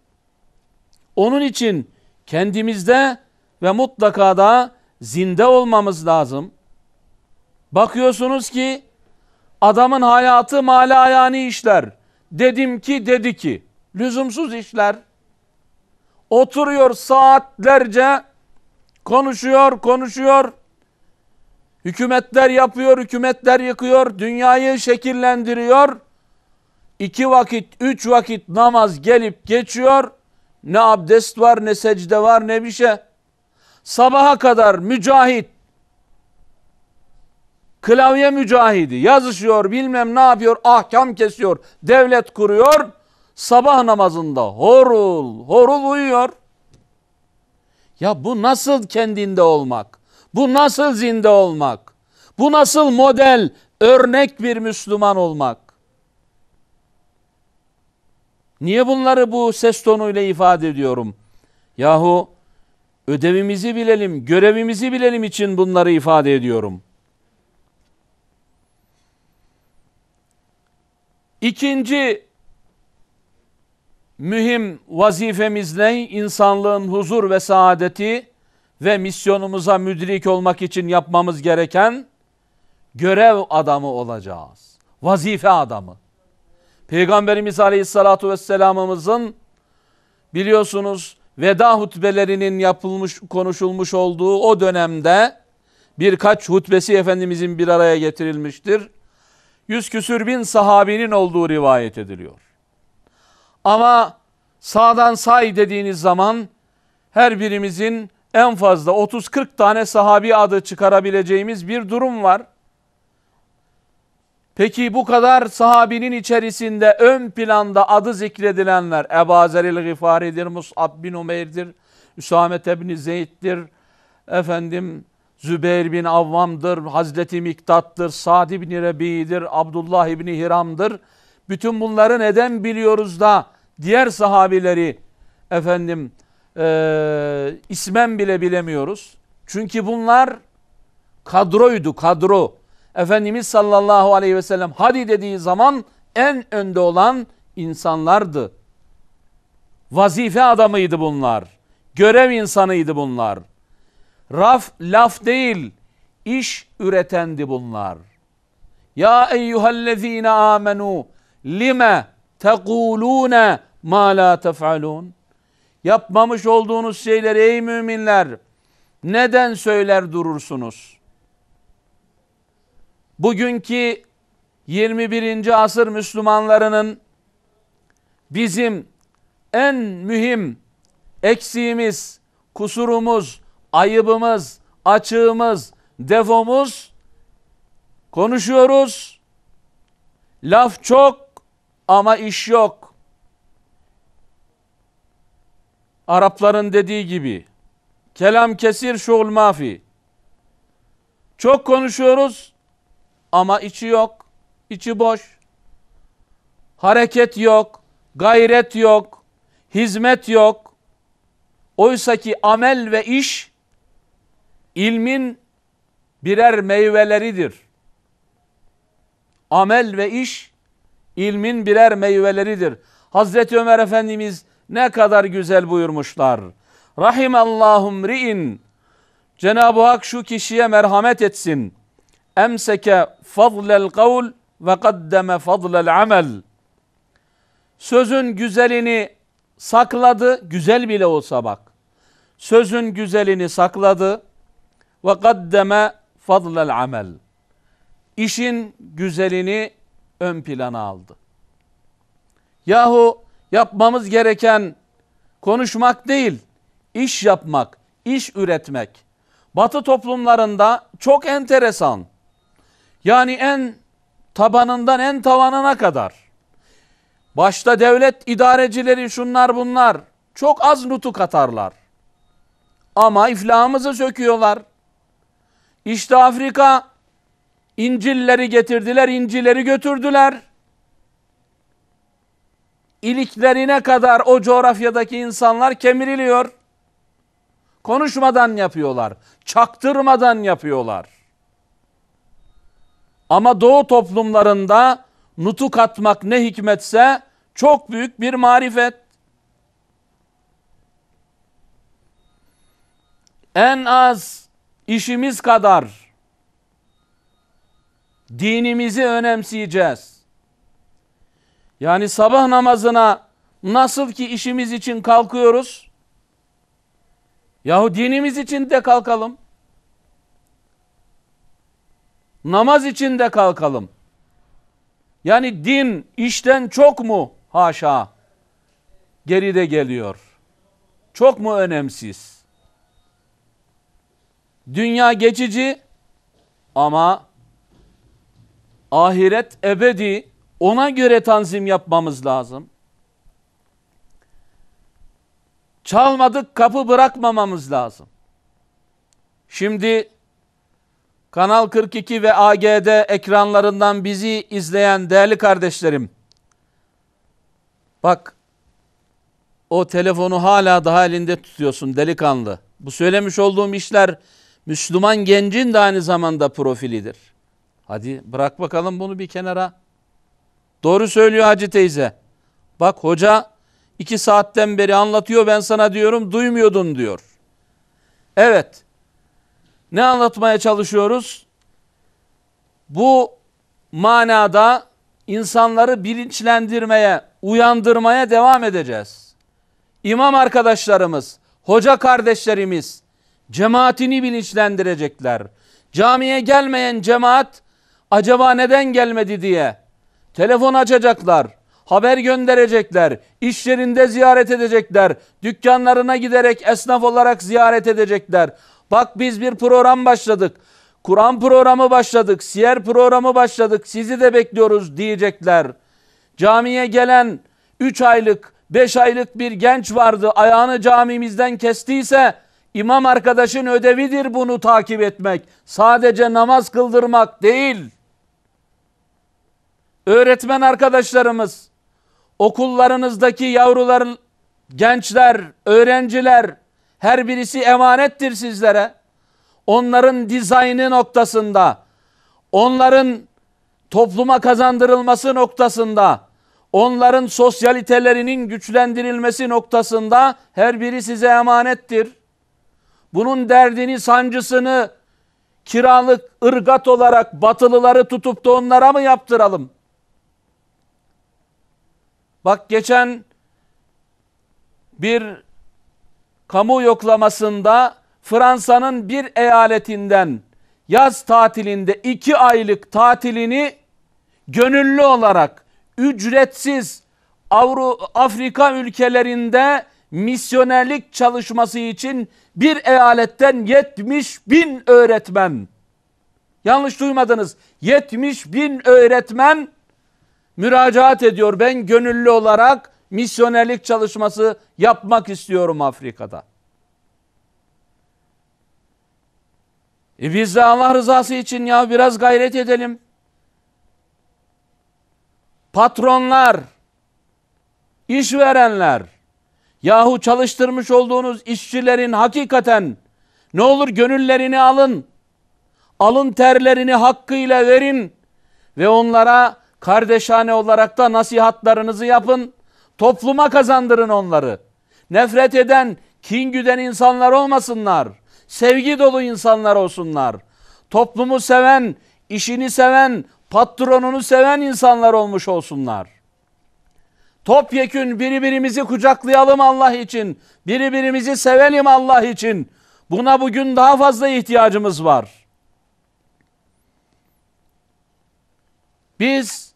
S1: Onun için kendimizde ve mutlaka da zinde olmamız lazım. Bakıyorsunuz ki adamın hayatı mali ayani işler. Dedim ki dedi ki lüzumsuz işler. Oturuyor saatlerce konuşuyor konuşuyor. Hükümetler yapıyor, hükümetler yıkıyor, dünyayı şekillendiriyor iki vakit, üç vakit namaz gelip geçiyor. Ne abdest var, ne secde var, ne bir şey. Sabaha kadar mücahit, klavye mücahidi yazışıyor, bilmem ne yapıyor, ahkam kesiyor, devlet kuruyor. Sabah namazında horul, horul uyuyor. Ya bu nasıl kendinde olmak? Bu nasıl zinde olmak? Bu nasıl model, örnek bir Müslüman olmak? Niye bunları bu ses tonuyla ifade ediyorum? Yahu ödevimizi bilelim, görevimizi bilelim için bunları ifade ediyorum. İkinci mühim vazifemiz ne? İnsanlığın huzur ve saadeti ve misyonumuza müdrik olmak için yapmamız gereken görev adamı olacağız. Vazife adamı. Peygamberimiz Aleyhissalatu vesselam'ımızın biliyorsunuz veda hutbelerinin yapılmış konuşulmuş olduğu o dönemde birkaç hutbesi Efendimizin bir araya getirilmiştir. Yüz küsür bin sahabinin olduğu rivayet ediliyor. Ama sağdan say dediğiniz zaman her birimizin en fazla 30-40 tane sahabi adı çıkarabileceğimiz bir durum var. Peki bu kadar sahabinin içerisinde ön planda adı zikredilenler Ebazeril Gıfari'dir, Mus'ab bin Umeyr'dir, Üsamet bin Zeyd'dir, efendim Zübeyir bin Avvam'dır, Hazreti Miktat'tır, Sadi bin Rebi'dir, Abdullah bin Hiram'dır. Bütün bunları neden biliyoruz da diğer sahabileri efendim e, ismen bile bilemiyoruz. Çünkü bunlar kadroydu kadro. Efendimiz sallallahu aleyhi ve sellem hadi dediği zaman en önde olan insanlardı. Vazife adamıydı bunlar. Görev insanıydı bunlar. Raf laf değil, iş üretendi bunlar. Ya eyyühellezine amenu lime tekulune ma la tef'alun. Yapmamış olduğunuz şeyleri ey müminler neden söyler durursunuz? bugünkü 21. asır Müslümanlarının bizim en mühim eksiğimiz, kusurumuz, ayıbımız, açığımız, defomuz konuşuyoruz. Laf çok ama iş yok. Arapların dediği gibi kelam kesir şuul mafi. Çok konuşuyoruz ama içi yok, içi boş. Hareket yok, gayret yok, hizmet yok. Oysa ki amel ve iş ilmin birer meyveleridir. Amel ve iş ilmin birer meyveleridir. Hazreti Ömer Efendimiz ne kadar güzel buyurmuşlar. Rahimallahum ri'in. Cenab-ı Hak şu kişiye merhamet etsin emseke fadlel kavl ve kaddeme fadlel amel. Sözün güzelini sakladı, güzel bile olsa bak. Sözün güzelini sakladı ve kaddeme fadlel amel. İşin güzelini ön plana aldı. Yahu yapmamız gereken konuşmak değil, iş yapmak, iş üretmek. Batı toplumlarında çok enteresan. Yani en tabanından en tavanına kadar. Başta devlet idarecileri şunlar bunlar çok az nutuk atarlar. Ama iflahımızı söküyorlar. İşte Afrika İncilleri getirdiler, incileri götürdüler. İliklerine kadar o coğrafyadaki insanlar kemiriliyor. Konuşmadan yapıyorlar, çaktırmadan yapıyorlar. Ama doğu toplumlarında nutuk atmak ne hikmetse çok büyük bir marifet. En az işimiz kadar dinimizi önemseyeceğiz. Yani sabah namazına nasıl ki işimiz için kalkıyoruz, yahu dinimiz için de kalkalım. Namaz için de kalkalım. Yani din işten çok mu? Haşa. Geride geliyor. Çok mu önemsiz? Dünya geçici ama ahiret ebedi ona göre tanzim yapmamız lazım. Çalmadık kapı bırakmamamız lazım. Şimdi Kanal 42 ve AGD ekranlarından bizi izleyen değerli kardeşlerim. Bak o telefonu hala daha elinde tutuyorsun delikanlı. Bu söylemiş olduğum işler Müslüman gencin de aynı zamanda profilidir. Hadi bırak bakalım bunu bir kenara. Doğru söylüyor hacı teyze. Bak hoca iki saatten beri anlatıyor ben sana diyorum duymuyordun diyor. Evet ne anlatmaya çalışıyoruz? Bu manada insanları bilinçlendirmeye, uyandırmaya devam edeceğiz. İmam arkadaşlarımız, hoca kardeşlerimiz cemaatini bilinçlendirecekler. Camiye gelmeyen cemaat acaba neden gelmedi diye telefon açacaklar, haber gönderecekler, işlerinde ziyaret edecekler, dükkanlarına giderek esnaf olarak ziyaret edecekler. Bak biz bir program başladık. Kur'an programı başladık. Siyer programı başladık. Sizi de bekliyoruz diyecekler. Camiye gelen 3 aylık, 5 aylık bir genç vardı. Ayağını camimizden kestiyse imam arkadaşın ödevidir bunu takip etmek. Sadece namaz kıldırmak değil. Öğretmen arkadaşlarımız, okullarınızdaki yavrular, gençler, öğrenciler her birisi emanettir sizlere. Onların dizaynı noktasında, onların topluma kazandırılması noktasında, onların sosyalitelerinin güçlendirilmesi noktasında her biri size emanettir. Bunun derdini, sancısını kiralık ırgat olarak batılıları tutup da onlara mı yaptıralım? Bak geçen bir kamu yoklamasında Fransa'nın bir eyaletinden yaz tatilinde iki aylık tatilini gönüllü olarak ücretsiz Avru Afrika ülkelerinde misyonerlik çalışması için bir eyaletten 70 bin öğretmen yanlış duymadınız 70 bin öğretmen müracaat ediyor ben gönüllü olarak misyonerlik çalışması yapmak istiyorum Afrika'da. E biz de Allah rızası için ya biraz gayret edelim. Patronlar, işverenler, yahu çalıştırmış olduğunuz işçilerin hakikaten ne olur gönüllerini alın. Alın terlerini hakkıyla verin ve onlara kardeşane olarak da nasihatlarınızı yapın. Topluma kazandırın onları. Nefret eden, kin güden insanlar olmasınlar. Sevgi dolu insanlar olsunlar. Toplumu seven, işini seven, patronunu seven insanlar olmuş olsunlar. Topyekün birbirimizi kucaklayalım Allah için. Birbirimizi sevelim Allah için. Buna bugün daha fazla ihtiyacımız var. Biz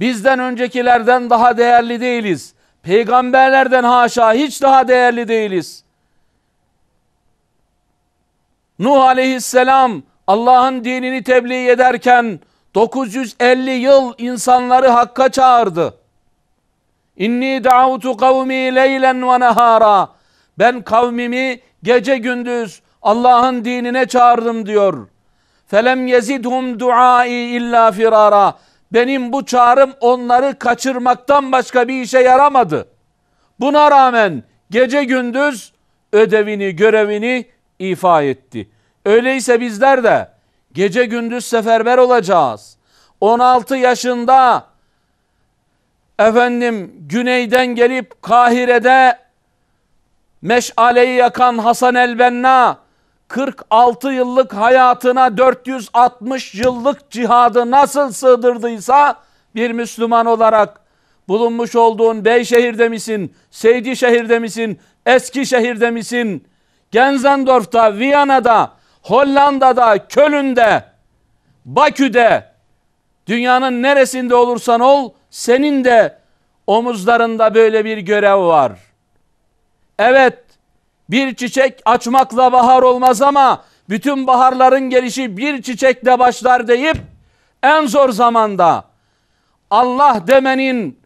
S1: bizden öncekilerden daha değerli değiliz. Peygamberlerden haşa hiç daha değerli değiliz. Nuh aleyhisselam Allah'ın dinini tebliğ ederken 950 yıl insanları hakka çağırdı. İnni da'utu kavmi leylen ve nehara. Ben kavmimi gece gündüz Allah'ın dinine çağırdım diyor. Felem yezidhum duai illa firara. Benim bu çağrım onları kaçırmaktan başka bir işe yaramadı. Buna rağmen gece gündüz ödevini, görevini ifa etti. Öyleyse bizler de gece gündüz seferber olacağız. 16 yaşında efendim güneyden gelip Kahire'de meşaleyi yakan Hasan el-Benna 46 yıllık hayatına 460 yıllık cihadı nasıl sığdırdıysa bir Müslüman olarak bulunmuş olduğun Beyşehir'de misin, Seydişehir'de misin, Eskişehir'de misin, Genzendorf'ta, Viyana'da, Hollanda'da, Köln'de, Bakü'de, dünyanın neresinde olursan ol, senin de omuzlarında böyle bir görev var. Evet, bir çiçek açmakla bahar olmaz ama bütün baharların gelişi bir çiçekle başlar deyip en zor zamanda Allah demenin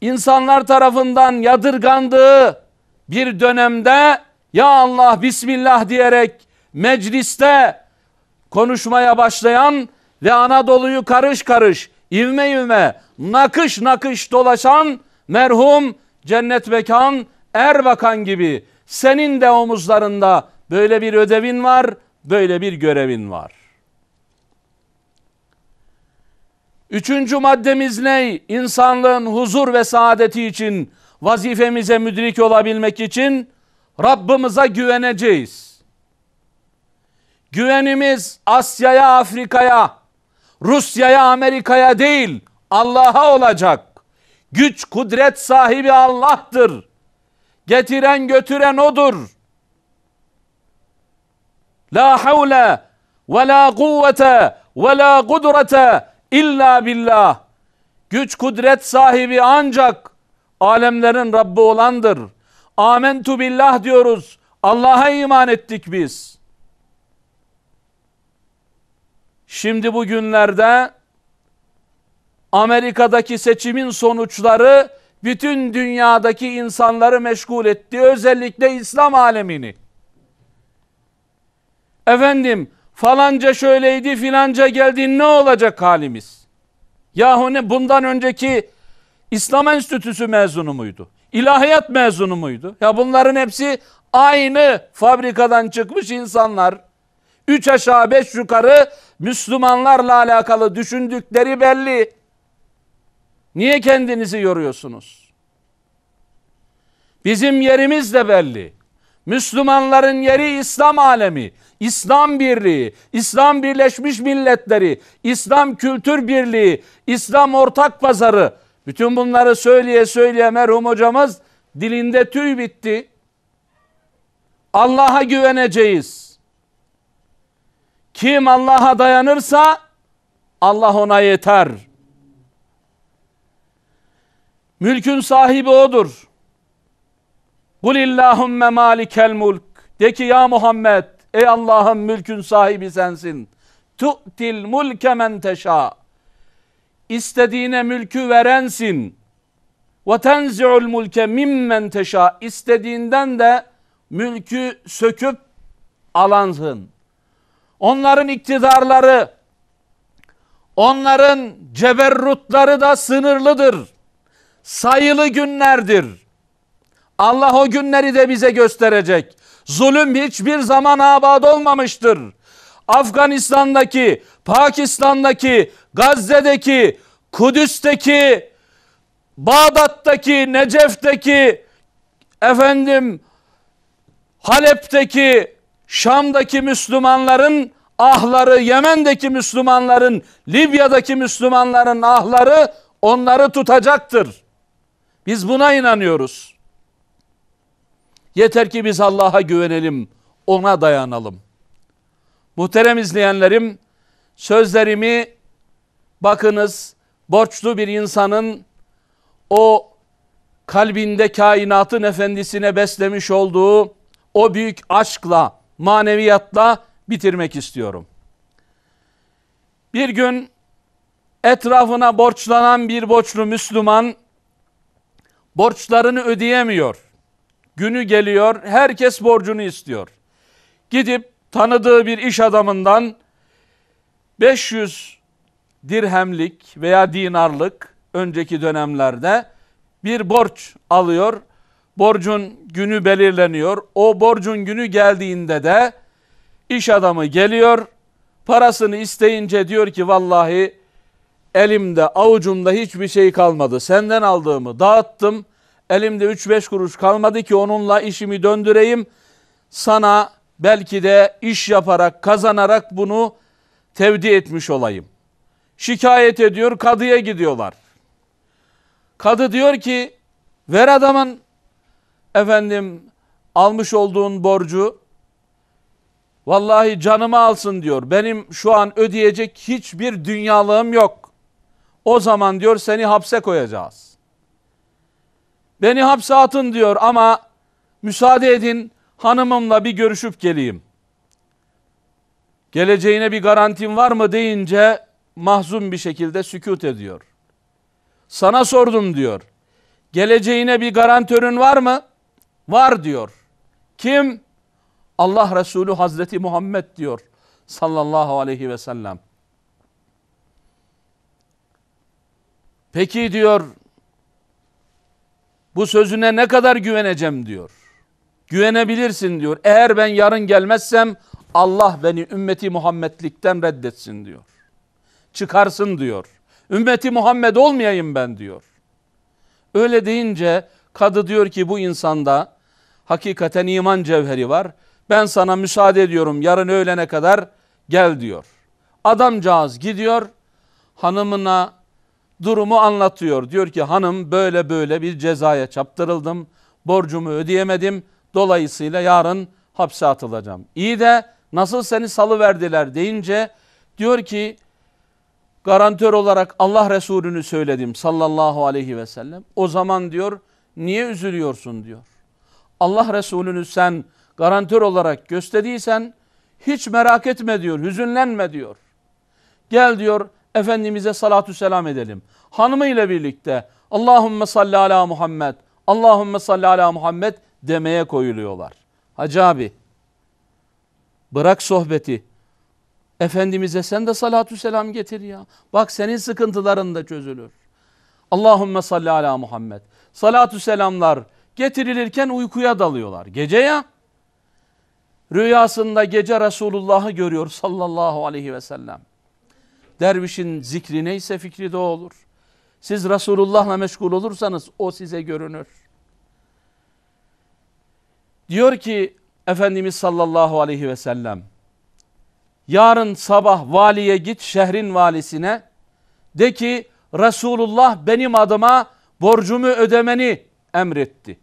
S1: insanlar tarafından yadırgandığı bir dönemde ya Allah Bismillah diyerek mecliste konuşmaya başlayan ve Anadolu'yu karış karış ivme ivme nakış nakış dolaşan merhum cennet mekan Erbakan gibi senin de omuzlarında böyle bir ödevin var, böyle bir görevin var. Üçüncü maddemiz ne? İnsanlığın huzur ve saadeti için, vazifemize müdrik olabilmek için Rabbimize güveneceğiz. Güvenimiz Asya'ya, Afrika'ya, Rusya'ya, Amerika'ya değil, Allah'a olacak. Güç, kudret sahibi Allah'tır. Getiren götüren odur. La havle ve la kuvvete ve la kudrete illa billah. Güç kudret sahibi ancak alemlerin Rabbi olandır. Amentu billah diyoruz. Allah'a iman ettik biz. Şimdi bu günlerde Amerika'daki seçimin sonuçları bütün dünyadaki insanları meşgul etti. Özellikle İslam alemini. Efendim falanca şöyleydi filanca geldi ne olacak halimiz? Yahu ne bundan önceki İslam Enstitüsü mezunu muydu? İlahiyat mezunu muydu? Ya bunların hepsi aynı fabrikadan çıkmış insanlar. Üç aşağı beş yukarı Müslümanlarla alakalı düşündükleri belli. Niye kendinizi yoruyorsunuz? Bizim yerimiz de belli. Müslümanların yeri İslam alemi, İslam birliği, İslam Birleşmiş Milletleri, İslam Kültür Birliği, İslam Ortak Pazarı. Bütün bunları söyleye söyleye merhum hocamız dilinde tüy bitti. Allah'a güveneceğiz. Kim Allah'a dayanırsa Allah ona yeter.'' Mülkün sahibi odur. Kul illahümme malikel mulk. De ki ya Muhammed ey Allah'ın mülkün sahibi sensin. Tu'til mulke men teşa. İstediğine mülkü verensin. Ve tenzi'ul mulke mimmen teşa. İstediğinden de mülkü söküp alansın. Onların iktidarları, onların ceberrutları da sınırlıdır sayılı günlerdir. Allah o günleri de bize gösterecek. Zulüm hiçbir zaman abad olmamıştır. Afganistan'daki, Pakistan'daki, Gazze'deki, Kudüs'teki, Bağdat'taki, Necef'teki, efendim Halep'teki, Şam'daki Müslümanların ahları, Yemen'deki Müslümanların, Libya'daki Müslümanların ahları onları tutacaktır. Biz buna inanıyoruz. Yeter ki biz Allah'a güvenelim, ona dayanalım. Muhterem izleyenlerim, sözlerimi bakınız borçlu bir insanın o kalbinde kainatın efendisine beslemiş olduğu o büyük aşkla, maneviyatla bitirmek istiyorum. Bir gün etrafına borçlanan bir borçlu Müslüman borçlarını ödeyemiyor. Günü geliyor, herkes borcunu istiyor. Gidip tanıdığı bir iş adamından 500 dirhemlik veya dinarlık önceki dönemlerde bir borç alıyor. Borcun günü belirleniyor. O borcun günü geldiğinde de iş adamı geliyor. Parasını isteyince diyor ki vallahi Elimde avucumda hiçbir şey kalmadı. Senden aldığımı dağıttım. Elimde 3-5 kuruş kalmadı ki onunla işimi döndüreyim. Sana belki de iş yaparak kazanarak bunu tevdi etmiş olayım. Şikayet ediyor kadıya gidiyorlar. Kadı diyor ki ver adamın efendim almış olduğun borcu vallahi canımı alsın diyor. Benim şu an ödeyecek hiçbir dünyalığım yok. O zaman diyor seni hapse koyacağız. Beni hapse atın diyor ama müsaade edin hanımımla bir görüşüp geleyim. Geleceğine bir garantim var mı deyince mahzun bir şekilde sükut ediyor. Sana sordum diyor. Geleceğine bir garantörün var mı? Var diyor. Kim? Allah Resulü Hazreti Muhammed diyor sallallahu aleyhi ve sellem. Peki diyor bu sözüne ne kadar güveneceğim diyor. Güvenebilirsin diyor. Eğer ben yarın gelmezsem Allah beni ümmeti Muhammedlikten reddetsin diyor. Çıkarsın diyor. Ümmeti Muhammed olmayayım ben diyor. Öyle deyince kadı diyor ki bu insanda hakikaten iman cevheri var. Ben sana müsaade ediyorum yarın öğlene kadar gel diyor. Adamcağız gidiyor hanımına durumu anlatıyor. Diyor ki hanım böyle böyle bir cezaya çaptırıldım. Borcumu ödeyemedim. Dolayısıyla yarın hapse atılacağım. İyi de nasıl seni salı verdiler deyince diyor ki garantör olarak Allah Resulü'nü söyledim sallallahu aleyhi ve sellem. O zaman diyor niye üzülüyorsun diyor. Allah Resulü'nü sen garantör olarak gösterdiysen hiç merak etme diyor, hüzünlenme diyor. Gel diyor Efendimiz'e salatü selam edelim. Hanımıyla birlikte Allahümme salli ala Muhammed, Allahümme salli ala Muhammed demeye koyuluyorlar. Hacı abi bırak sohbeti. Efendimiz'e sen de salatü selam getir ya. Bak senin sıkıntıların da çözülür. Allahümme salli ala Muhammed. Salatü selamlar getirilirken uykuya dalıyorlar. Gece ya. Rüyasında gece Resulullah'ı görüyor sallallahu aleyhi ve sellem. Dervişin zikri neyse fikri de olur. Siz Resulullah'la meşgul olursanız o size görünür. Diyor ki Efendimiz sallallahu aleyhi ve sellem yarın sabah valiye git şehrin valisine de ki Resulullah benim adıma borcumu ödemeni emretti.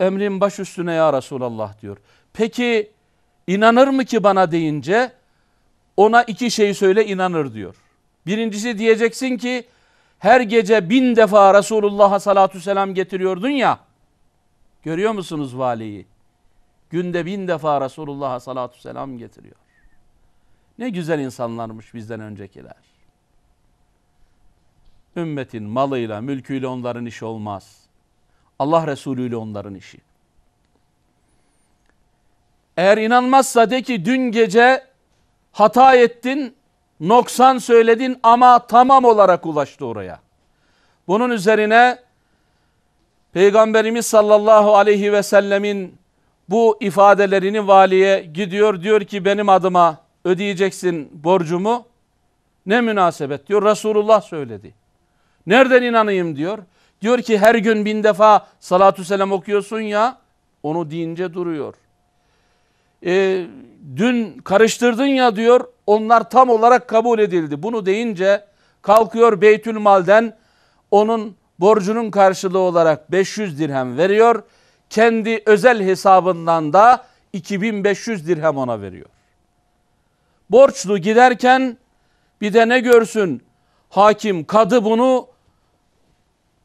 S1: Emrin baş üstüne ya Resulallah diyor. Peki inanır mı ki bana deyince ona iki şey söyle inanır diyor. Birincisi diyeceksin ki her gece bin defa Resulullah'a salatu selam getiriyordun ya. Görüyor musunuz valiyi? Günde bin defa Resulullah'a salatu selam getiriyor. Ne güzel insanlarmış bizden öncekiler. Ümmetin malıyla, mülküyle onların işi olmaz. Allah Resulü ile onların işi. Eğer inanmazsa de ki dün gece Hata ettin, noksan söyledin ama tamam olarak ulaştı oraya. Bunun üzerine Peygamberimiz sallallahu aleyhi ve sellemin bu ifadelerini valiye gidiyor diyor ki benim adıma ödeyeceksin borcumu. Ne münasebet diyor Resulullah söyledi. Nereden inanayım diyor. Diyor ki her gün bin defa salatü selam okuyorsun ya onu deyince duruyor e, dün karıştırdın ya diyor onlar tam olarak kabul edildi. Bunu deyince kalkıyor Beytül onun borcunun karşılığı olarak 500 dirhem veriyor. Kendi özel hesabından da 2500 dirhem ona veriyor. Borçlu giderken bir de ne görsün hakim kadı bunu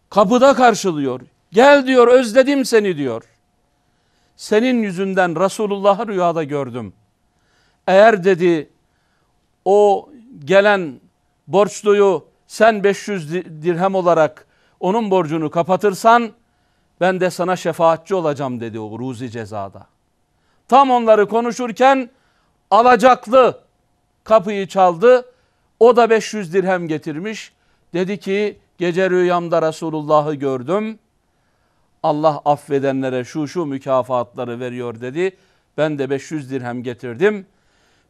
S1: kapıda karşılıyor. Gel diyor özledim seni diyor senin yüzünden Resulullah'ı rüyada gördüm. Eğer dedi o gelen borçluyu sen 500 dirhem olarak onun borcunu kapatırsan ben de sana şefaatçi olacağım dedi o ruzi cezada. Tam onları konuşurken alacaklı kapıyı çaldı. O da 500 dirhem getirmiş. Dedi ki gece rüyamda Resulullah'ı gördüm.'' Allah affedenlere şu şu mükafatları veriyor dedi. Ben de 500 dirhem getirdim.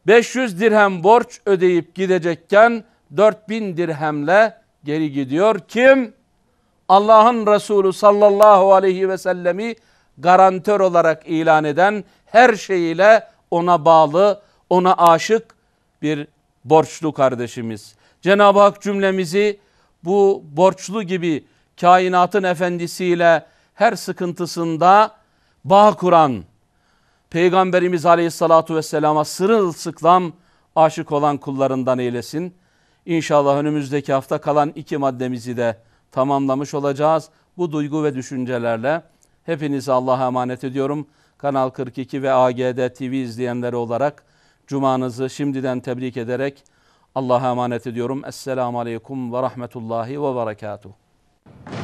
S1: 500 dirhem borç ödeyip gidecekken 4000 dirhemle geri gidiyor. Kim? Allah'ın Resulü sallallahu aleyhi ve sellemi garantör olarak ilan eden her şeyiyle ona bağlı, ona aşık bir borçlu kardeşimiz. Cenab-ı Hak cümlemizi bu borçlu gibi kainatın efendisiyle her sıkıntısında bağ kuran, Peygamberimiz aleyhissalatu vesselama sırılsıklam aşık olan kullarından eylesin. İnşallah önümüzdeki hafta kalan iki maddemizi de tamamlamış olacağız. Bu duygu ve düşüncelerle hepinizi Allah'a emanet ediyorum. Kanal 42 ve AGD TV izleyenleri olarak cumanızı şimdiden tebrik ederek Allah'a emanet ediyorum. Esselamu Aleyküm ve Rahmetullahi ve Berekatuhu.